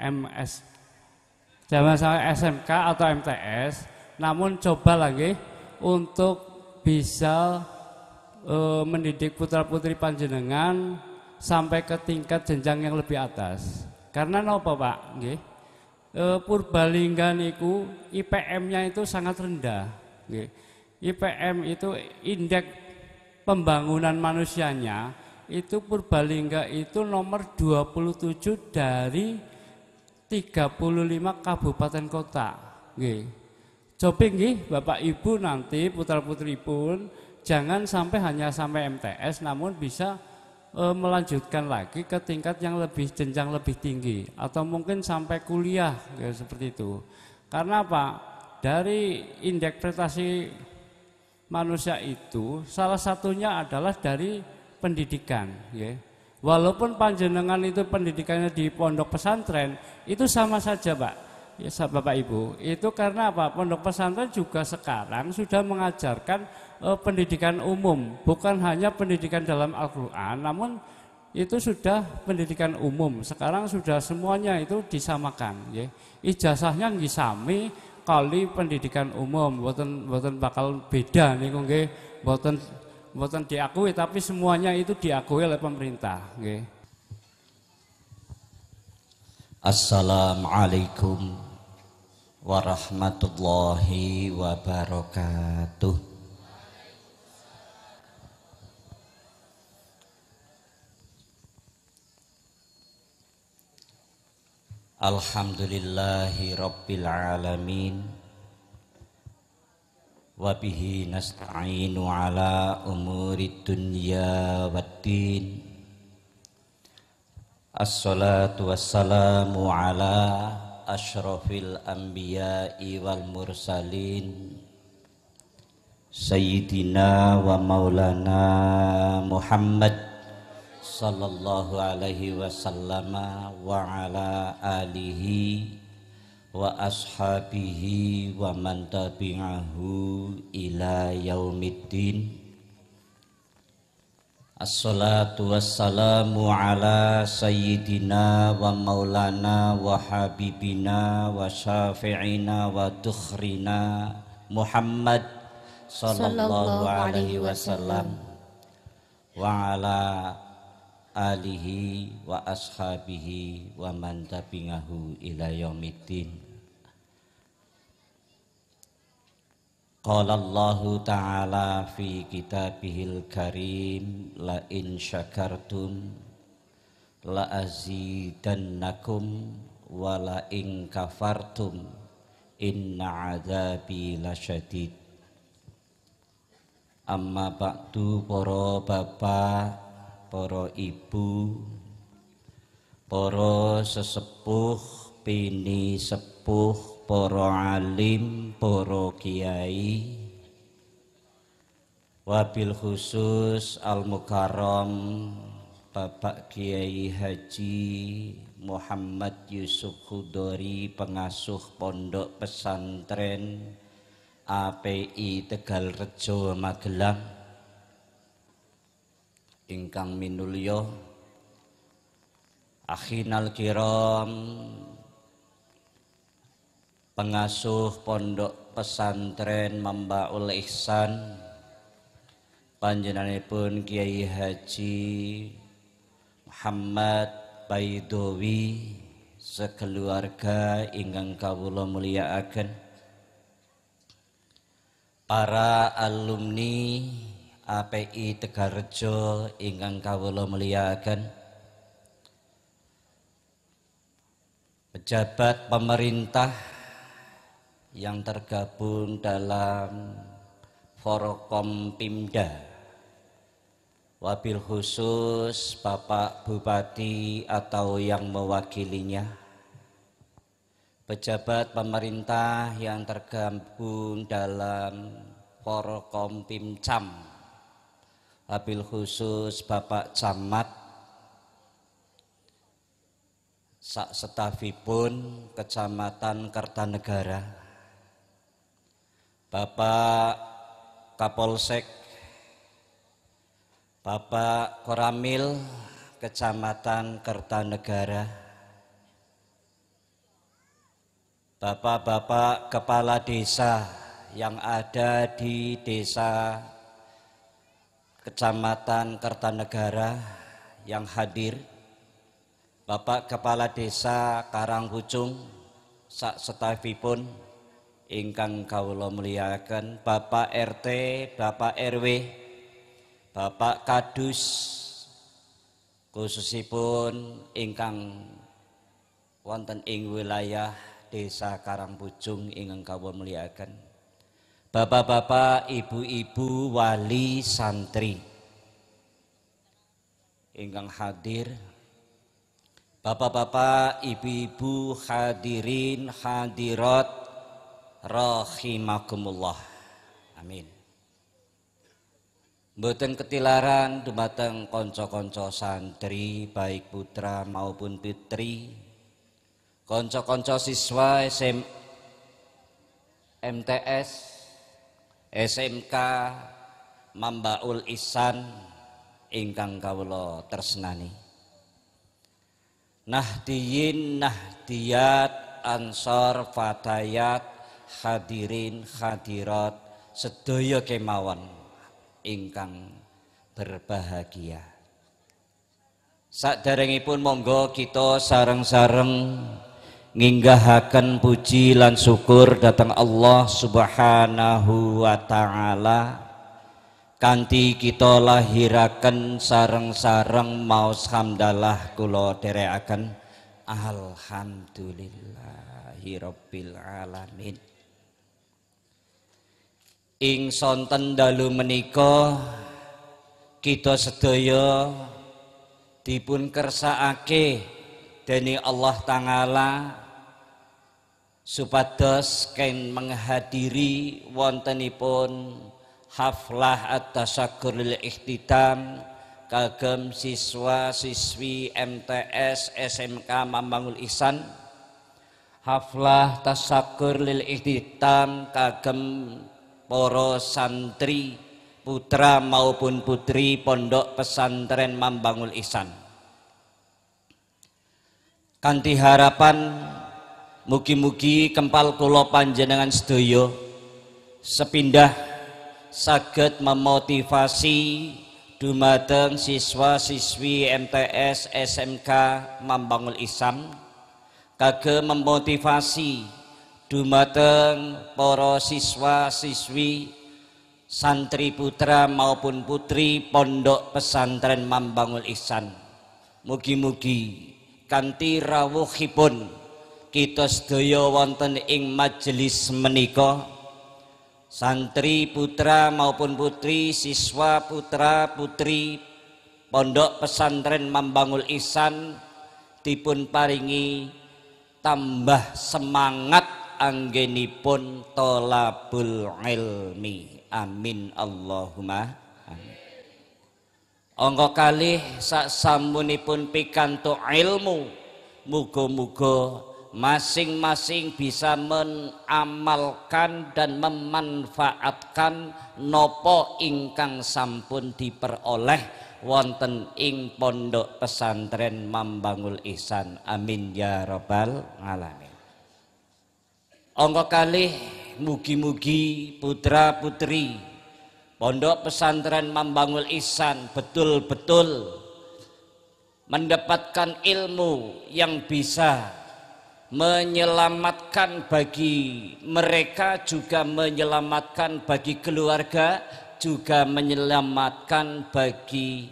MS, jangan sampai SMK atau MTS, namun coba lagi untuk bisa e, mendidik putra-putri panjenengan sampai ke tingkat jenjang yang lebih atas. Karena napa, Pak? Nggih. E, Purbalingga niku IPM-nya itu sangat rendah, Nge. IPM itu indeks pembangunan manusianya itu Purbalingga itu nomor 27 dari 35 kabupaten kota. Nggih. Joping nggih Bapak Ibu nanti putra-putri pun jangan sampai hanya sampai MTS namun bisa e, melanjutkan lagi ke tingkat yang lebih jenjang lebih tinggi atau mungkin sampai kuliah ya, seperti itu. Karena apa? Dari prestasi manusia itu salah satunya adalah dari pendidikan ya. Walaupun panjenengan itu pendidikannya di pondok pesantren itu sama saja, Pak ya Bapak Ibu, itu karena apa? Pondok pesantren juga sekarang sudah mengajarkan uh, pendidikan umum, bukan hanya pendidikan dalam Al-Qur'an, namun itu sudah pendidikan umum. Sekarang sudah semuanya itu disamakan, ya. Ijazahnya nggih kali pendidikan umum, boten boten bakal beda nih, nggih, boten boten diakui tapi semuanya itu diakui oleh pemerintah, nggih.
Assalamualaikum warahmatullahi wabarakatuh Alhamdulillahi Rabbil Alamin Wabihi nasta'inu ala umuri dunya wad-din Assalatu wassalamu ala asyrafil anbiya'i wal mursalin Sayyidina wa maulana Muhammad Sallallahu alaihi wasallam Wa ala alihi wa ashabihi wa man tabi'ahu ila yaumiddin Assalatu wassalamu ala sayyidina wa maulana wa habibina wa syafi'ina wa tukhrina Muhammad sallallahu alaihi wasallam wa ala alihi wa ashabihi wa man tabi'ahu ila yaumiddin Qala Allahu ta'ala fi kitabihil karim la in syakartum la azidannakum wa la in kafartum inna azabi lasyadid amma ba'du para bapak para ibu para sesepuh pini sepuh Poro alim, Poro kiai, wabil khusus al Mukarom, Bapak Kiai Haji Muhammad Yusuf Hudori, pengasuh pondok pesantren API Tegal Rejo Magelang ingkang Minulyo, akhinal kiram pengasuh pondok pesantren Mambaul Ihsan panjenenganipun Kiai Haji Muhammad Baidowi sekeluarga ingkang kawula mulyakaken para alumni API Tegarjo ingkang kawula mulyakaken pejabat pemerintah yang tergabung dalam Forokom Pimda wabil khusus Bapak Bupati atau yang mewakilinya, pejabat pemerintah yang tergabung dalam Pimcam, wabil khusus Bapak Camat, sak setafipun Kecamatan Kertanegara, Bapak Kapolsek, Bapak Koramil Kecamatan Kertanegara, Bapak-bapak kepala desa yang ada di desa Kecamatan Kertanegara yang hadir, Bapak Kepala Desa Karanghucung, Sak Setafipun, ingkang kawula mulyakaken Bapak RT, Bapak RW, Bapak Kadus khususipun ingkang wonten ing wilayah Desa Karangpucung ingkang kawula mulyakaken. Bapak-bapak, ibu-ibu, wali santri ingkang hadir Bapak-bapak, ibu-ibu, hadirin, hadirat rahimakumullah. Amin. Mboten ketilaran dumateng kanca-kanca santri baik putra maupun putri. Kanca-kanca siswa SM MTS, SMK, Mambaul Isan ingkang kawula tresnani. Nahdiyin, nahdiyat, ansor, fatayat, hadirin hadirat sedaya kemawon ingkang berbahagia pun monggo kita sarang-sarang nginggahaken puji lan syukur datang Allah Subhanahu wa taala kanti kita lahiraken sareng-sareng maus hamdalah kulo dherekaken alhamdulillahi alamin ing sonten dalu menika kita sedaya dipun kersakake dening Allah taala supados kain menghadiri wontenipun haflah at lil ikhtitam kagem siswa-siswi MTS SMK Mamangul Ihsan haflah tasakur lil ikhtitam kagem poro santri putra maupun putri pondok pesantren Mambangul Ihsan. Kanti harapan mugi-mugi kempal kula panjenengan sedaya sepindah saged memotivasi dumateng siswa-siswi MTS SMK Mambangul Isam kagem memotivasi dumateng para siswa-siswi santri putra maupun putri pondok pesantren Mambangul Ihsan. Mugi-mugi kanthi rawuhipun kita sedaya wonten ing majelis menika santri putra maupun putri, siswa putra putri pondok pesantren Mambangul Ihsan dipun paringi tambah semangat anggenipun tolabul ilmi amin Allahumma amin kali sak samunipun pikanto ilmu mugo mugo masing-masing bisa menamalkan dan memanfaatkan nopo ingkang sampun diperoleh wonten ing pondok pesantren Mambangul Ihsan. Amin ya rabbal alamin. Angka kalih mugi-mugi putra-putri Pondok Pesantren Mambangul Isan betul-betul mendapatkan ilmu yang bisa menyelamatkan bagi mereka juga menyelamatkan bagi keluarga juga menyelamatkan bagi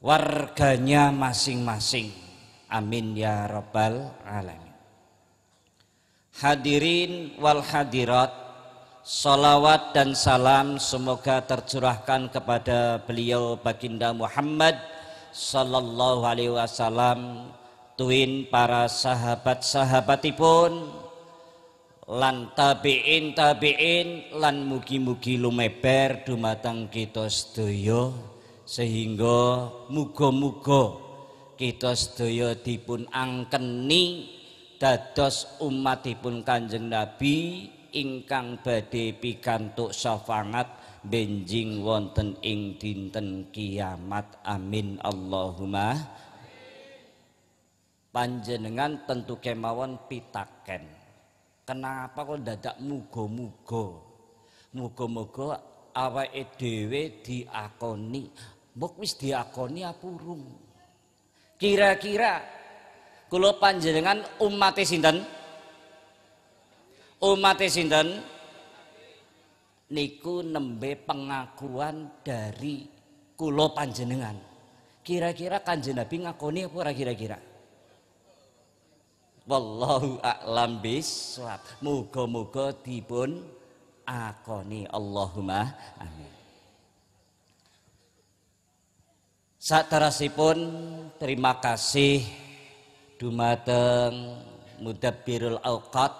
warganya masing-masing amin ya rabbal alamin Hadirin wal hadirat Salawat dan salam semoga tercurahkan kepada beliau baginda Muhammad Sallallahu alaihi wasallam Tuin para sahabat-sahabatipun Lan tabi'in tabi'in Lan mugi-mugi lumeber dumatang kita sedoyo, Sehingga mugo mugo kita sedoyo dipun angkeni dados umatipun Kanjeng Nabi ingkang badhe pikantuk syafaat benjing wonten ing dinten kiamat. Amin Allahumma. Panjenengan tentu kemawon pitaken. Kenapa kok dadak mugo-mugo? Mugo-mugo awake dhewe diakoni. Mbok wis diakoni apurung ya Kira-kira Kulo panjenengan umat sinten umat sinten niku nembe pengakuan dari kulo panjenengan kira-kira kanjeng Nabi ngakoni apa ora kira-kira wallahu a'lam biswab muga-muga dipun akoni Allahumma amin Saat terasipun terima kasih dumateng mudabbirul auqat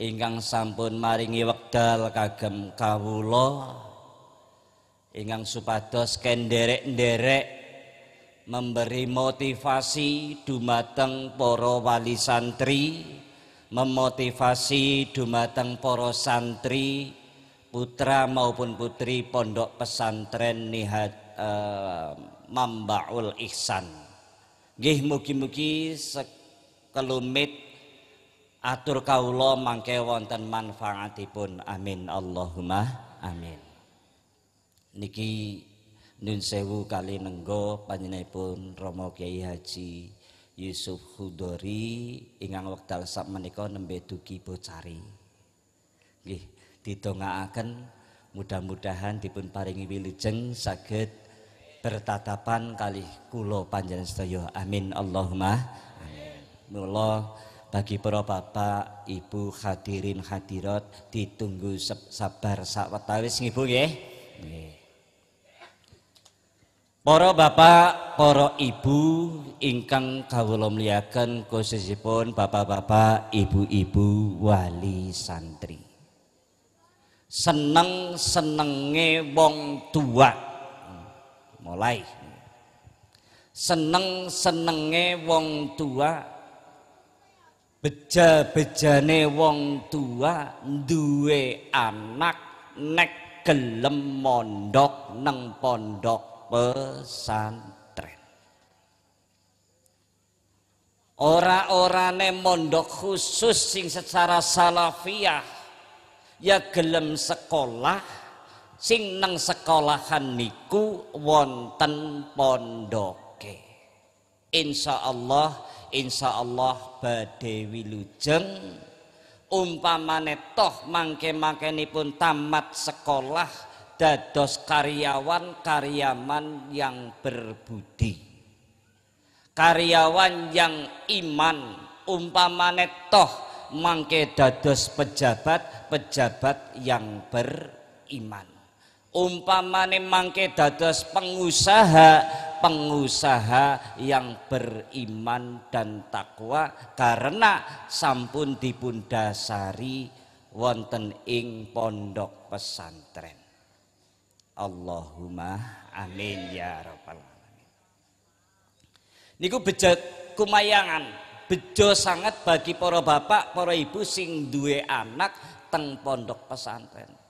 ingkang sampun maringi wekdal kagem kawula ingkang supados kenderek-nderek memberi motivasi dumateng para wali santri memotivasi dumateng para santri putra maupun putri pondok pesantren nihat uh, Mambaul Ihsan Gih mugi-mugi sekelumit atur kaula mangke wonten manfaatipun. Amin Allahumma amin. Niki nun sewu kali nenggo panjenipun romo kiai Haji Yusuf Hudori ingang wekdal sak menika nembe dugi bocari. Nggih didongaaken mudah-mudahan dipun paringi wilujeng saged bertatapan kali kulo panjenengan sedaya. Amin Allahumma. Amin. bagi para bapak, ibu hadirin hadirat ditunggu sabar sakwetawis ngibu nggih. Nggih. Para bapak, para ibu ingkang kawula muliaken khususipun bapak-bapak, ibu-ibu wali santri. Seneng-senenge wong tua mulai seneng-senenge wong tua beja-bejane wong tua duwe anak nek gelem mondok neng pondok pesantren ora-orane mondok khusus sing secara salafiyah ya gelem sekolah sing nang sekolahan niku wonten pondoke insya Allah insya Allah badewi lujeng umpamane toh mangke pun tamat sekolah dados karyawan karyaman yang berbudi karyawan yang iman umpamane toh mangke dados pejabat pejabat yang beriman umpamane mangke dados pengusaha pengusaha yang beriman dan takwa karena sampun dipun dasari wonten ing pondok pesantren Allahumma amin ya rabbal alamin niku bejo kumayangan bejo sangat bagi para bapak para ibu sing duwe anak teng pondok pesantren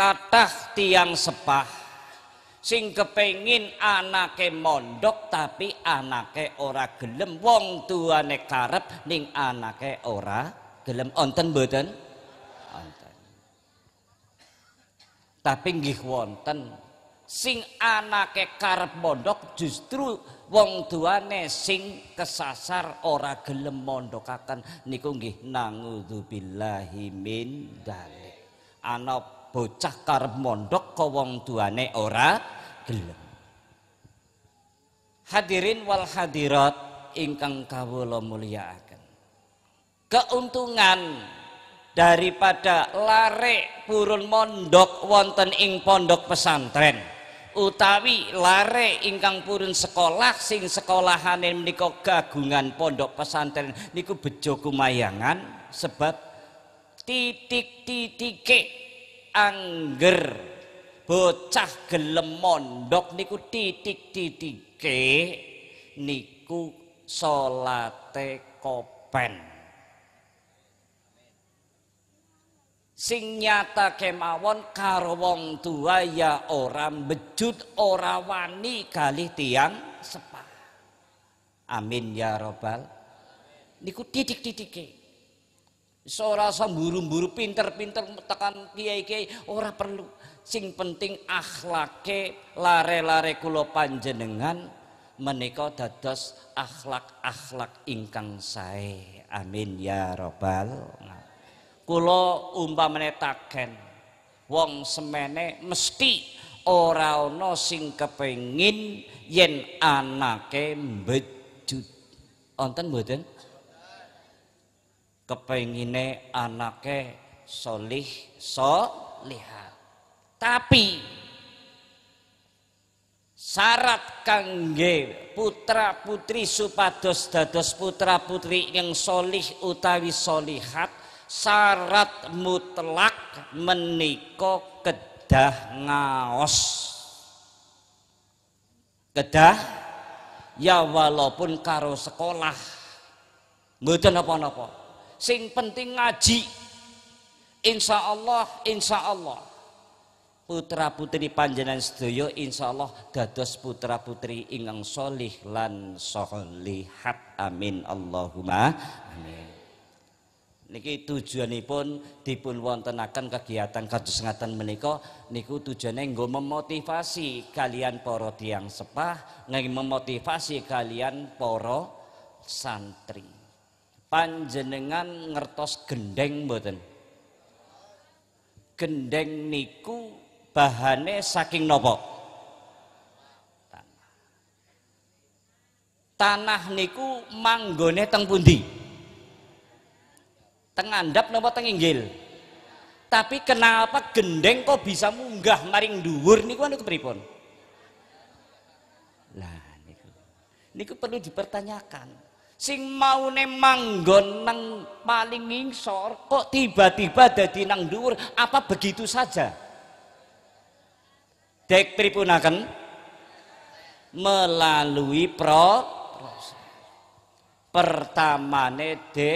Katah tiang sepah sing kepengin anake mondok tapi anake ora gelem wong tuane karep ning anake ora gelem onten boten onten tapi nggih wonten sing anake karep mondok justru wong tuane sing kesasar ora gelem mondokaken niku nggih nangudzubillahi min dalik anak bocah karep mondok ke wong tuane ora gelem. Hadirin wal hadirat ingkang kawula mulyaaken. Keuntungan daripada lare purun mondok wonten ing pondok pesantren utawi lare ingkang purun sekolah sing sekolahane menika gagungan pondok pesantren niku bejo kumayangan sebab titik-titike angger bocah gelem mondok niku titik-titike niku salate kopen sing nyata kemawon karo wong tua ya ora bejut ora wani kali tiang sepah amin ya robbal niku titik-titike Seorang buru buru pinter-pinter tekan kiai-kiai ora perlu. Sing penting akhlake lare-lare kulo panjenengan menika dados akhlak-akhlak ingkang saya, Amin ya robbal Kulo umpamane taken wong semene mesti ora ana sing kepengin yen anake mbejut. Onten mboten? kepengine anake solih soliha tapi syarat kangge putra putri supados dados putra putri yang solih utawi solihat syarat mutlak meniko kedah ngaos kedah ya walaupun karo sekolah mboten apa-apa sing penting ngaji insya Allah insya Allah putra putri panjenengan insya Allah dados putra putri ingang solih lan solihat amin Allahumma amin niki tujuanipun dipun wantenakan kegiatan kados ngaten menikah niku tujuane memotivasi kalian poro tiang sepah Nggak memotivasi kalian poro santri panjenengan ngertos gendeng mboten gendeng niku bahane saking nopo tanah tanah niku manggone teng pundi teng andap nopo teng inggil tapi kenapa gendeng kok bisa munggah maring dhuwur niku anu kepripun lah niku niku perlu dipertanyakan sing mau manggon nang paling ngingsor kok tiba-tiba ada di nang dhuwur apa begitu saja dek pripunaken melalui pro proses pertamane de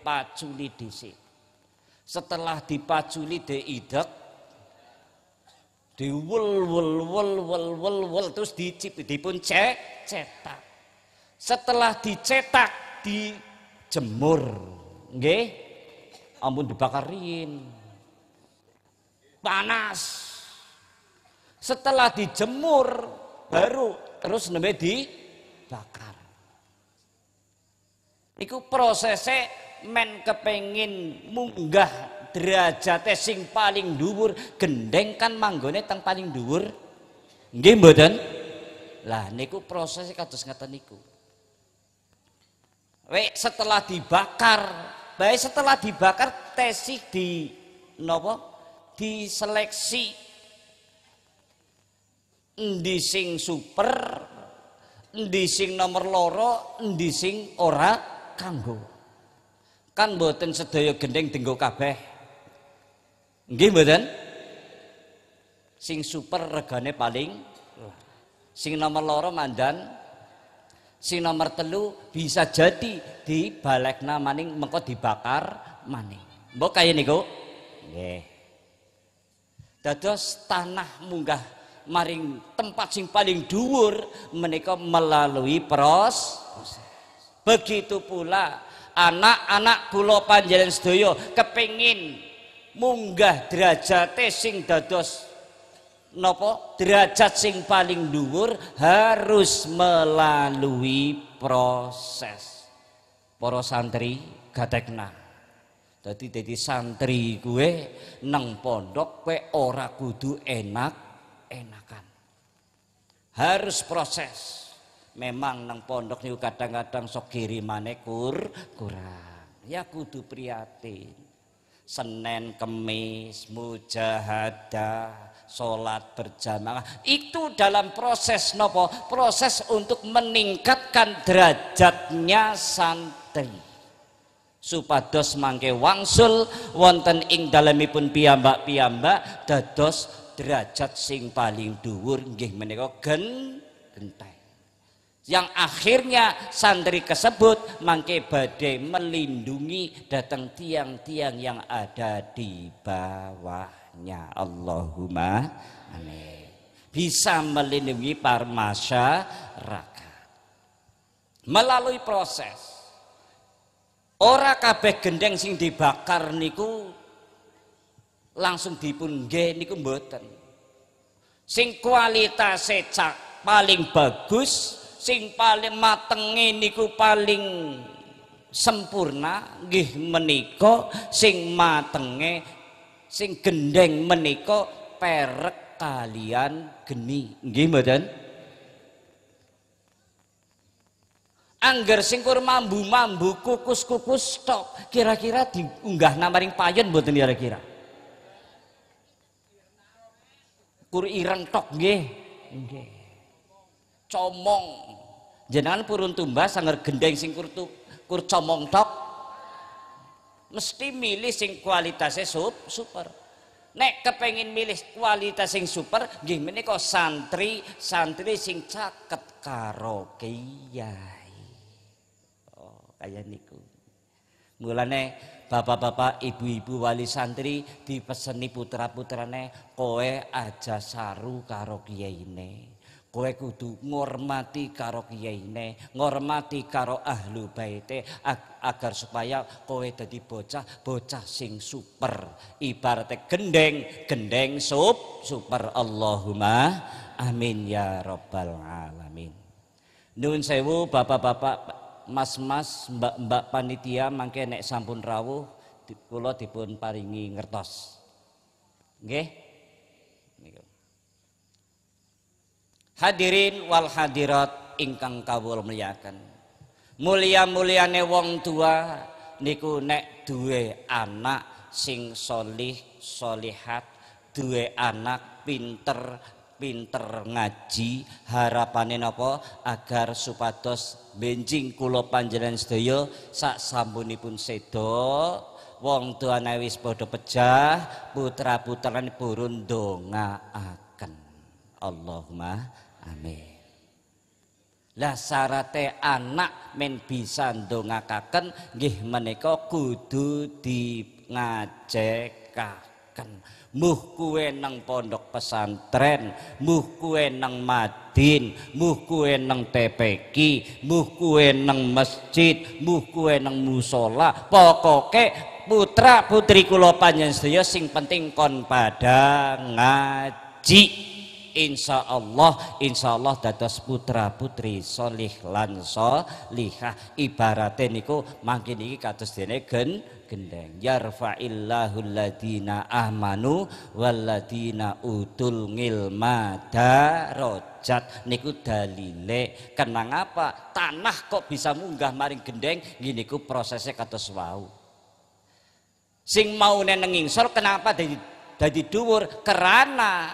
paculi dhisik setelah dipaculi de idek diwul wul wul wul wul wul terus dicip dipun cek cetak setelah dicetak dijemur nggih ampun dibakarin panas setelah dijemur baru terus nembe bakar. iku prosesnya men kepengin munggah derajat sing paling dhuwur gendeng kan manggone teng paling dhuwur nggih mboten lah niku prosesnya kados ngeten niku Wek setelah dibakar, baik setelah dibakar tesih di nopo diseleksi di sing super di sing nomor loro di sing ora kanggo kan buatan sedaya gendeng denggo kabeh nggih mboten sing super regane paling sing nomor loro mandan Sing nomor telu bisa jadi di dibalekna maning mengko dibakar maning. Mbok kaya niku? Nggih. Dados tanah munggah maring tempat sing paling dhuwur menika melalui pros. Begitu pula anak-anak kula panjenengan sedaya kepingin munggah derajate sing dados nopo derajat sing paling dhuwur harus melalui proses para santri gatekna Jadi jadi santri gue neng pondok gue ora kudu enak enakan harus proses memang neng pondok niku kadang-kadang sok kirimane kur kurang ya kudu prihatin Senen Kemis, Mujahadah, sholat berjamaah itu dalam proses nopo proses untuk meningkatkan derajatnya santri supados mangke wangsul wonten ing dalemipun piyambak-piyambak dados derajat sing paling dhuwur nggih menika gen genteng yang akhirnya santri kesebut mangke badai melindungi datang tiang-tiang yang ada di bawah berkahnya Allahumma amin bisa melindungi para raka, melalui proses ora kabeh gendeng sing dibakar niku langsung dipun nggih niku mboten sing kualitas secak paling bagus sing paling matenge niku paling sempurna nggih menika sing matenge sing gendeng menika perek kalian geni nggih mboten Angger sing kur mambu-mambu kukus-kukus tok kira-kira diunggah namaring buat mboten ya, kira-kira Kur ireng tok nggih nggih comong jenengan purun tumbas angger gendeng sing kur tu, kur comong tok mesti milih sing kualitasnya sup, super. Nek kepengin milih kualitas sing super, gimana kok santri, santri sing caket karo kiai. Oh, kayak niku. Mulane bapak-bapak, ibu-ibu wali santri dipeseni putra-putrane kowe aja saru karo ini. Kowe kudu ngormati karo kiyaine, ngormati karo ahlu baite agar supaya kowe dadi bocah, bocah sing super. ibaratnya gendeng, gendeng sup, super Allahumma amin ya rabbal alamin. Nuwun sewu bapak-bapak, mas-mas, mbak-mbak panitia mangke nek sampun rawuh kula dipun paringi ngertos. Nggih? Okay? Hadirin wal hadirat ingkang kawul mulyakan. Mulia-muliane wong tua niku nek duwe anak sing solih solihat, duwe anak pinter pinter ngaji harapane napa agar supados benjing kula panjenengan sedaya sak sampunipun sedo wong tuane wis padha pejah putra-putrane purun ndongaake Allahumma amin lah syaratnya anak men bisa ndongakaken gih meneko kudu di ngajekaken muh kuwe nang pondok pesantren muh kuwe nang madin muh kuwe nang TPQ muh nang masjid muh kuwe nang musola pokoke putra putri yang panjenengan sing penting kon pada ngaji insya Allah insya Allah dados putra putri solih lan solihah ibaratnya niku makin ini katus dene gen gendeng yarfa'illahu ladina ahmanu, walladina utul ngilma darajat niku dalile kenang apa tanah kok bisa munggah maring gendeng gini ku prosesnya katus wau sing mau neneng kenapa dari dadi dhuwur karena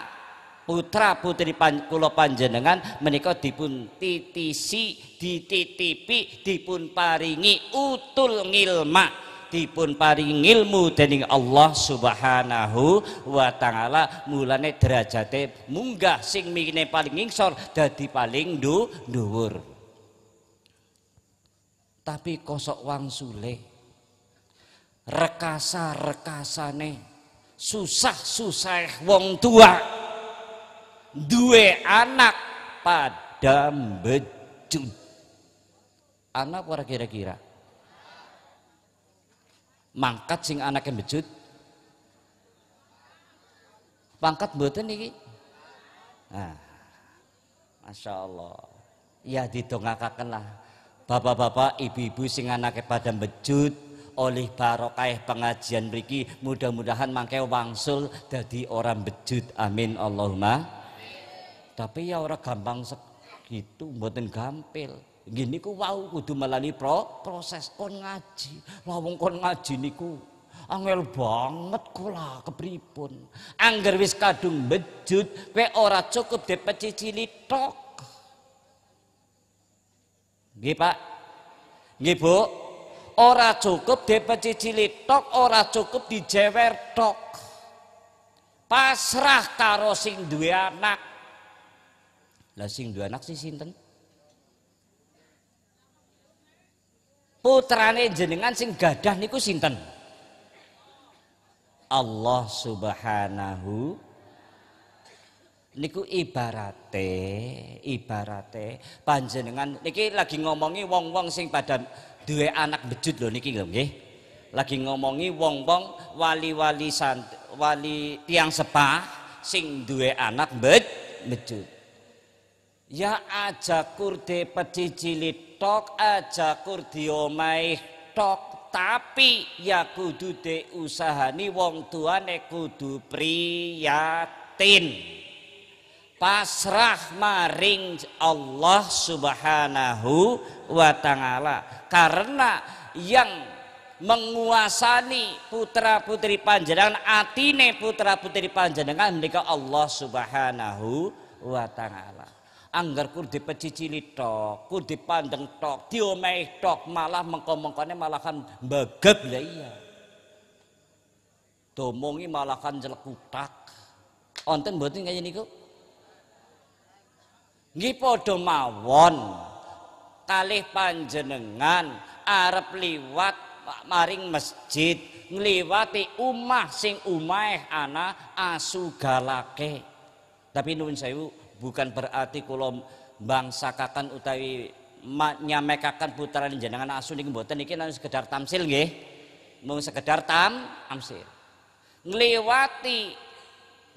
putra putri pan, kulo panjenengan menikah dipun titisi dititipi dipun paringi utul ngilma dipun paring ilmu dening Allah Subhanahu wa taala mulane derajate munggah sing mikine paling ngingsor dadi paling du, duur. tapi kosok wang sule rekasa rekasane susah susah wong tua dua anak pada bejut anak ora kira-kira mangkat sing anak yang bejut pangkat mboten iki nah Masya Allah ya didongakakan lah bapak-bapak ibu-ibu sing anaknya pada bejut oleh barokah pengajian beriki mudah-mudahan mangke wangsul dadi orang bejut amin Allahumma tapi ya orang gampang segitu, mboten gampil. Gini ku wau kudu melalui pro, proses kon ngaji. Lawung kon ngaji niku angel banget kula kepripun. Angger wis kadung bejut, kowe ora cukup dipecicili tok. Nggih, Pak. Nggih, Bu. Ora cukup dipecicili tok, ora cukup dijewer tok. Pasrah karo sing duwe anak. Lah sing dua anak si sinten? Putrane jenengan sing gadah niku sinten? Allah Subhanahu niku ibarate ibarate panjenengan niki lagi ngomongi wong-wong sing pada duwe anak bejut lho niki lho nggih. Lagi ngomongi wong-wong wali-wali sant wali tiang sepah sing duwe anak bejut. Ya aja kurde peci tok tok Kurdi omai tok tapi ya kudu de usahani wong tuane kudu priyatin pasrah maring Allah Subhanahu wa taala karena yang menguasani putra-putri panjenengan atine putra-putri panjenengan mereka Allah Subhanahu wa taala Anggar kur dipecicili tok, kur dipandeng tok, diomehi tok, malah mengkomongkannya malahan mbegeg lah iya. Domongi malahan jelek utak. Onten mboten kayak niku? Nggih domawon, mawon. Kalih panjenengan arep liwat maring masjid, ngliwati umah sing anak ana galake. Tapi nuwun sewu, bukan berarti bangsa bangsakakan utawi nyamekakan putaran jenengan asu niki mboten niki nang sekedar tamsil nggih mung sekedar tam tamsil ngliwati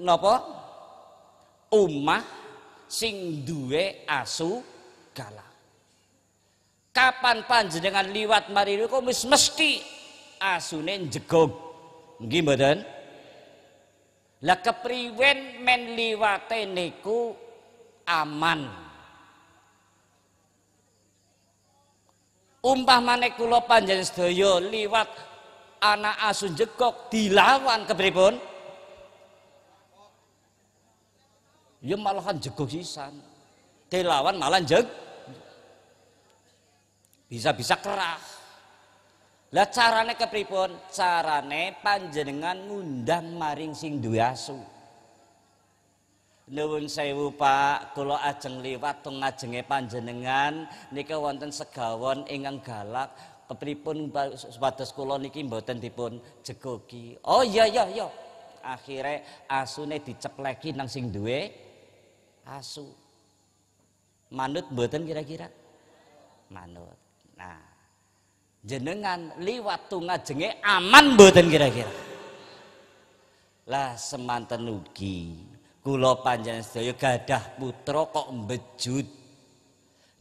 napa umah sing duwe asu galah kapan panjenengan liwat mari niku wis mesti asune jegog nggih mboten lah kepriwen men liwate niku aman. Umpamane kula panjenengan sedaya liwat anak asun jekok dilawan kepripun? Ya malahan jegok sisan. Dilawan malah jeg. Bisa-bisa kerah. Lah carane kepripun? Carane panjenengan ngundang maring sing duwe asu. Nuwun sewu Pak, kalau ajeng liwat teng ngajenge panjenengan nika wonten segawon ingang galak kepripun supados kula niki mboten dipun jegoki. Oh iya iya iya. asu asune dicepleki nang sing duwe asu. Manut mboten kira-kira? Manut. Nah, jenengan liwat tungajenge aman mboten kira-kira? Lah semanten ugi. Kulo panjang sedaya gadah putra kok mbejud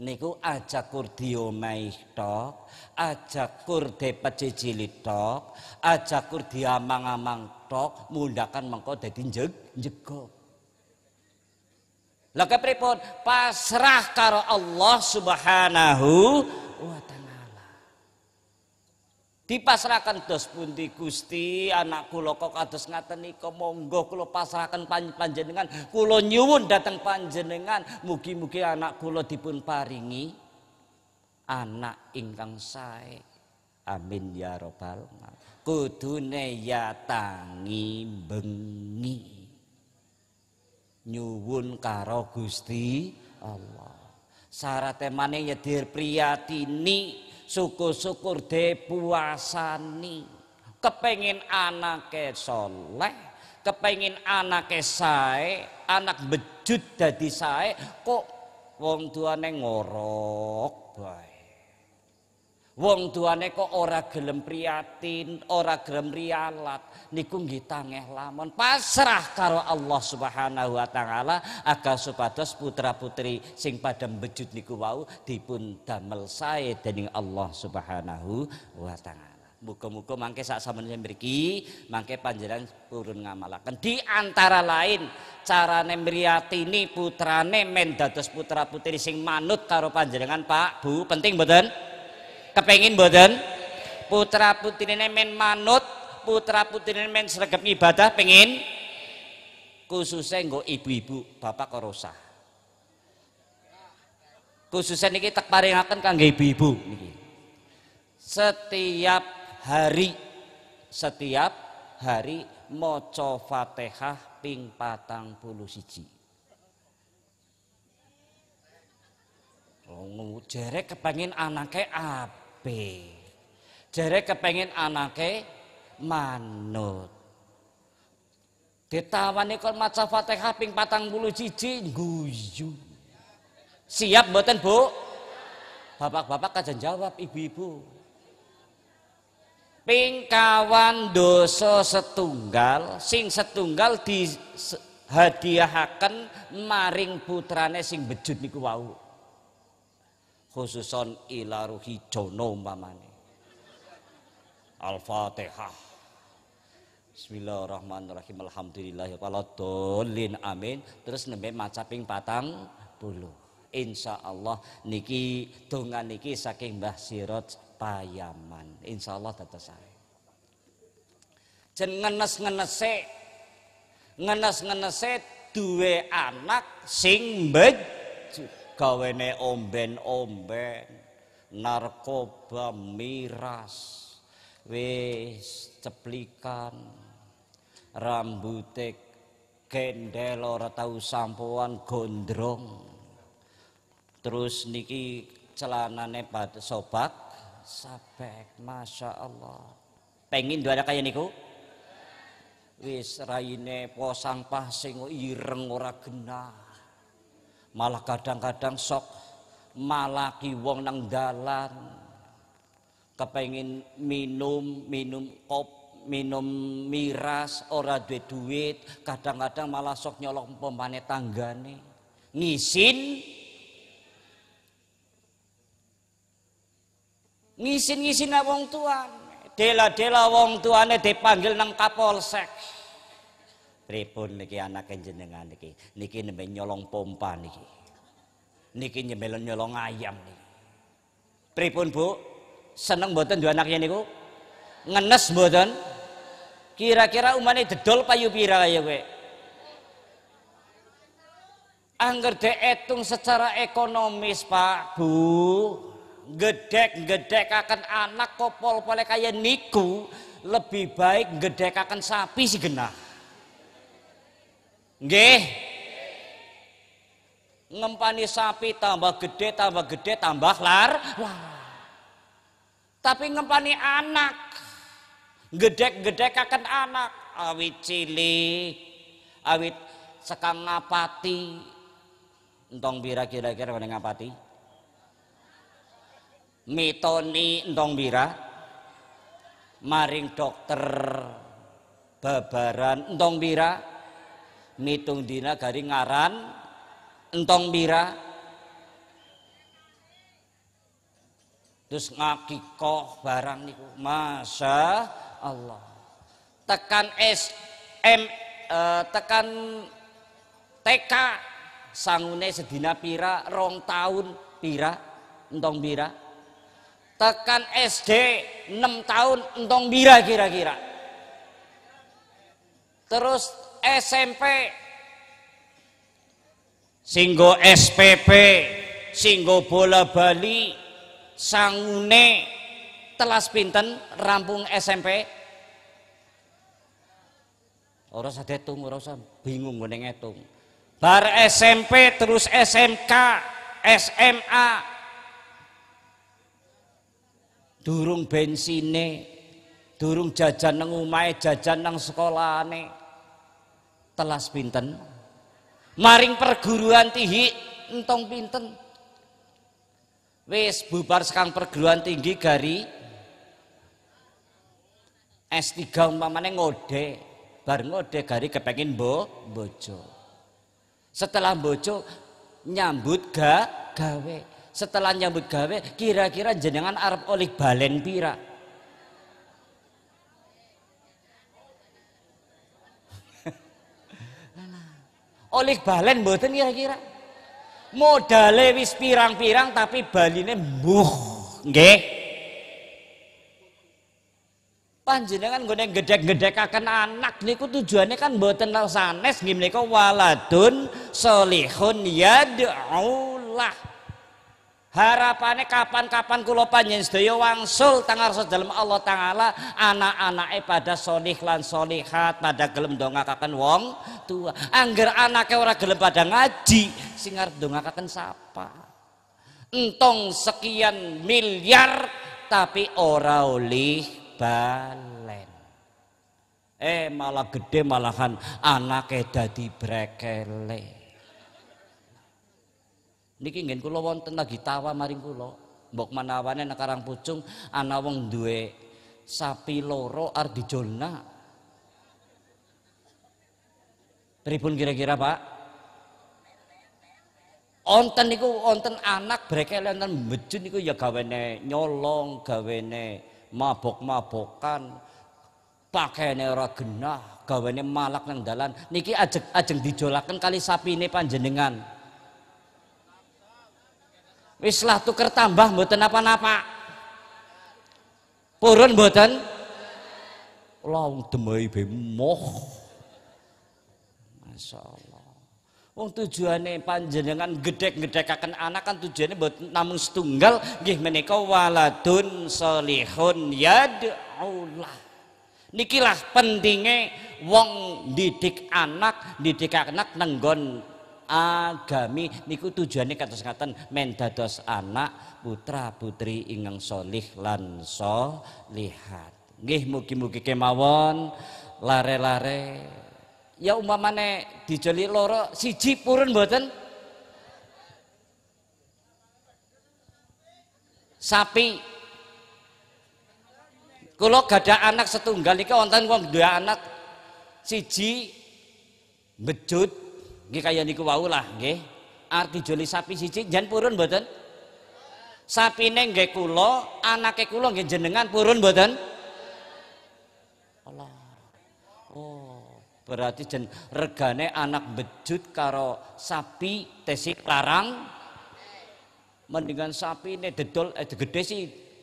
Niku aja kur diomahi tok, aja kur tok, aja kur diamang-amang tok, mundhakan mengko dadi jeg jegok. Lah Pasrah karo Allah Subhanahu wa dipasrahkan dos di Gusti anak kula kok kados ngaten niko monggo kula pasrahaken panjenengan kulo nyuwun dateng panjenengan mugi-mugi anak kula dipun paringi anak ingkang sae amin ya robbal kudune ya tangi bengi nyuwun karo Gusti Allah syarat temane ya dirpriyatini syukur-syukur depuasani kepengin anak soleh kepengin ke saya anak bejut dadi saya kok wong tuane ngorok Wong tuane kok ora gelem priatin, ora gelem rialat, niku nggih tangeh lamun pasrah karo Allah Subhanahu wa taala agar supados putra-putri sing padha mbejut niku wau dipun damel sae dening Allah Subhanahu wa taala. Muga-muga mangke sak sampeyan mriki mangke panjenengan purun ngamalaken di antara lain carane mriyatini putrane men dados putra-putri sing manut karo panjenengan Pak Bu penting mboten? kepengin mboten putra putrine men manut putra putrine men sregep ibadah pengin khususnya nggo ibu-ibu bapak korosa khususnya niki tak paringaken kangge ibu-ibu setiap hari setiap hari maca Fatihah ping patang puluh siji Oh, jerek kepengin anaknya apa? apik. Jere kepengin anake manut. Ditawani kon maca Fatihah ping 40 siji guyu. Siap mboten, Bu? Bapak-bapak kajen jawab, ibu-ibu. pingkawan kawan dosa setunggal, sing setunggal dihadiahaken maring putrane sing bejut niku wau khususon ila ruhi jono umpamane Al-Fatihah Bismillahirrahmanirrahim Alhamdulillah Kalau dolin amin Terus nembe maca ping patang bulu Insya Allah niki dongan niki saking Mbah Sirot Payaman Insya Allah tata saya Jen ngenes ngenese Ngenes ngenese Dua anak sing bejut gawene omben-omben, narkoba, miras, wis ceplikan, rambutek, kendel ora tau sampoan gondrong. Terus niki celanane sobak sabek, masya Allah. Pengin doa kaya niku? wis raine posang pasing ireng ora genah Malah kadang-kadang sok malaki wong nang dalan. Kepengin minum, minum kop minum miras ora duwe duit kadang-kadang malah sok nyolok pemane tanggane ngisin ngisin ngisin wong tuan dela dela wong tuane dipanggil nang kapolsek pripun niki anaknya jenengan niki niki nembe nyolong pompa niki niki nyemel nyolong ayam niki pripun Bu seneng mboten dua anaknya niku ngenes mboten kira-kira umane dedol payu pira ya kowe Angger secara ekonomis Pak Bu gedek-gedek akan anak kopol pole kaya niku lebih baik gedek akan sapi si genah Nggih. Ngempani sapi tambah gede, tambah gede, tambah lar. Wah. Tapi ngempani anak. gede-gede kakan anak. Awit cili, Awit sekang ngapati. Entong bira kira-kira ngapati. Mitoni entong bira maring dokter babaran entong bira mitung dina gari ngaran entong pira terus ngakikoh barang niku masa Allah tekan S M eh, tekan TK sangune sedina pira rong tahun pira entong pira tekan SD 6 tahun entong pira kira-kira terus SMP singgo SPP singgo bola Bali sangune telas pinten rampung SMP Orang usah ditung ora bingung ngene ngitung bar SMP terus SMK SMA durung bensine durung jajan nang omahe jajan nang nih telas pinten maring perguruan tinggi entong pinten wis bubar sekarang perguruan tinggi gari S3 umpamane ngode bar ngode gari kepengin bo bojo setelah bojo nyambut ga gawe setelah nyambut gawe kira-kira jenengan arep oleh balen pira oleh balen mboten kira-kira modalnya wis pirang-pirang tapi baline mbuh nggih panjenengan gede gedek akan anak niku tujuannya kan mboten sanes nggih menika waladun solihun yad'ulah Harapannya kapan-kapan kulo panjang sedaya wangsul tanggal sedalam Allah taala anak eh pada solih lan solihat pada gelem dongakaken wong tua. Angger anaknya orang gelem pada ngaji singar dong dongakaken sapa? Entong sekian miliar tapi ora oleh balen. Eh malah gede malahan anaknya dadi brekele. Niki nggih kula wonten lagi tawa maring kula. Mbok manawane nek Karang Pucung ana wong duwe sapi loro arep dijolna. Pripun kira-kira, Pak? Onten niku onten anak brekel onten bejun niku ya gawene nyolong, gawene mabok-mabokan, pakaiane ora genah, gawene malak nang dalan. Niki ajeng ajeng dijolaken kali sapine panjenengan. Wis lah tuker tambah mboten apa-apa. Purun mboten.
Kula demai bemoh.
masya Allah, Wong tujuannya panjenengan gedek akan anak kan tujuannya buat namun setunggal gih menikah waladun solihun yad'ullah. Nikilah pentingnya wong didik anak, didik anak nenggon agami niku tujuannya kata sekatan mendados anak putra putri ingeng solih lan lihat gih mugi-mugi kemawon lare-lare ya umpamane dijoli loro siji purun mboten sapi kulo gada anak setunggal iki wonten wong dua anak siji bejut Nggih kaya niku wau lah nggih. Arti joli sapi siji jan purun mboten? Sapine nggih kula, anake kula nggih jenengan purun mboten? Allah. Oh, berarti jen regane anak bejut karo sapi tesik larang mendingan sapi ini dedol eh, gede sih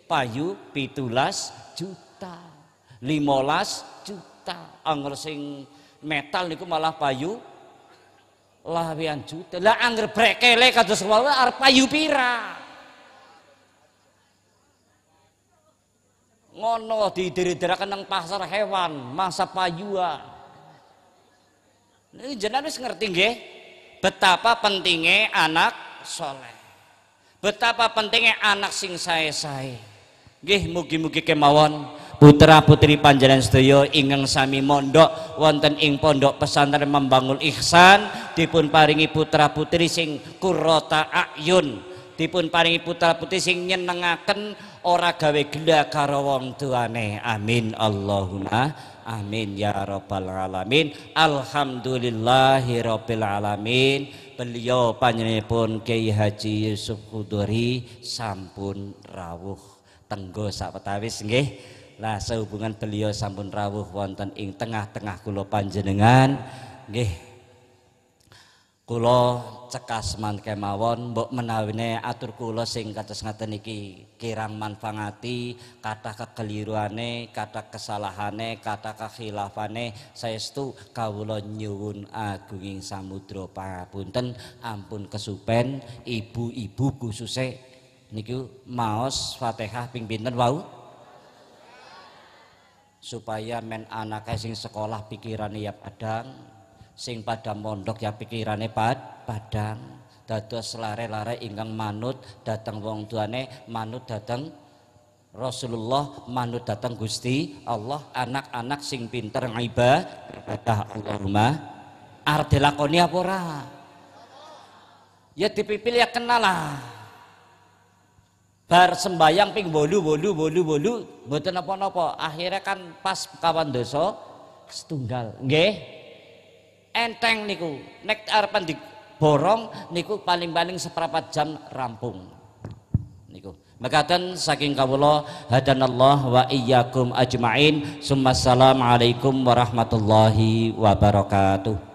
payu pitulas juta limolas juta angger sing metal niku malah payu wian juta lah angger brekele kados kawula arep payu pira ngono didiridrakan nang pasar hewan masa payua ini jenar harus ngerti nggih betapa pentingnya anak soleh betapa pentingnya anak sing saya saya gih mugi-mugi kemawon putra putri panjenengan sedaya ingkang sami mondok wonten ing pondok pesantren membangun ihsan dipun paringi putra putri sing kurota ayun dipun paringi putra putri sing nyenengaken ora gawe gela karo wong tuane amin Allahumma amin ya rabbal alamin alhamdulillahirabbil alamin beliau panjenenganipun Kiai Haji Yusuf Kuduri sampun rawuh tenggo sawetawis nggih lah sehubungan beliau sampun rawuh wonten ing tengah-tengah kula panjenengan nggih kula man kemawon mbok menawine atur kula sing kados ngaten iki kirang manfaati kata kekeliruane kata kesalahane kata kekhilafane saestu kawula nyuwun agunging samudra pangapunten ampun kesupen ibu-ibu khususe niku maos Fatihah ping pinten wau supaya men anak sing sekolah pikirannya ya padang sing pada mondok ya pikirannya pad padang dados lare-lare ingkang manut datang wong tuane manut datang Rasulullah manut datang Gusti Allah anak-anak sing pinter ibadah Allahumma arep dilakoni apa ora ya dipipil ya kenalah bar sembayang ping bolu bolu bolu bolu buatan apa apa akhirnya kan pas kawan doso, setunggal nggih enteng niku nek di borong niku paling-paling seperempat jam rampung niku Makatan, saking kawula hadanallah wa iyyakum
ajmain. Assalamualaikum warahmatullahi wabarakatuh.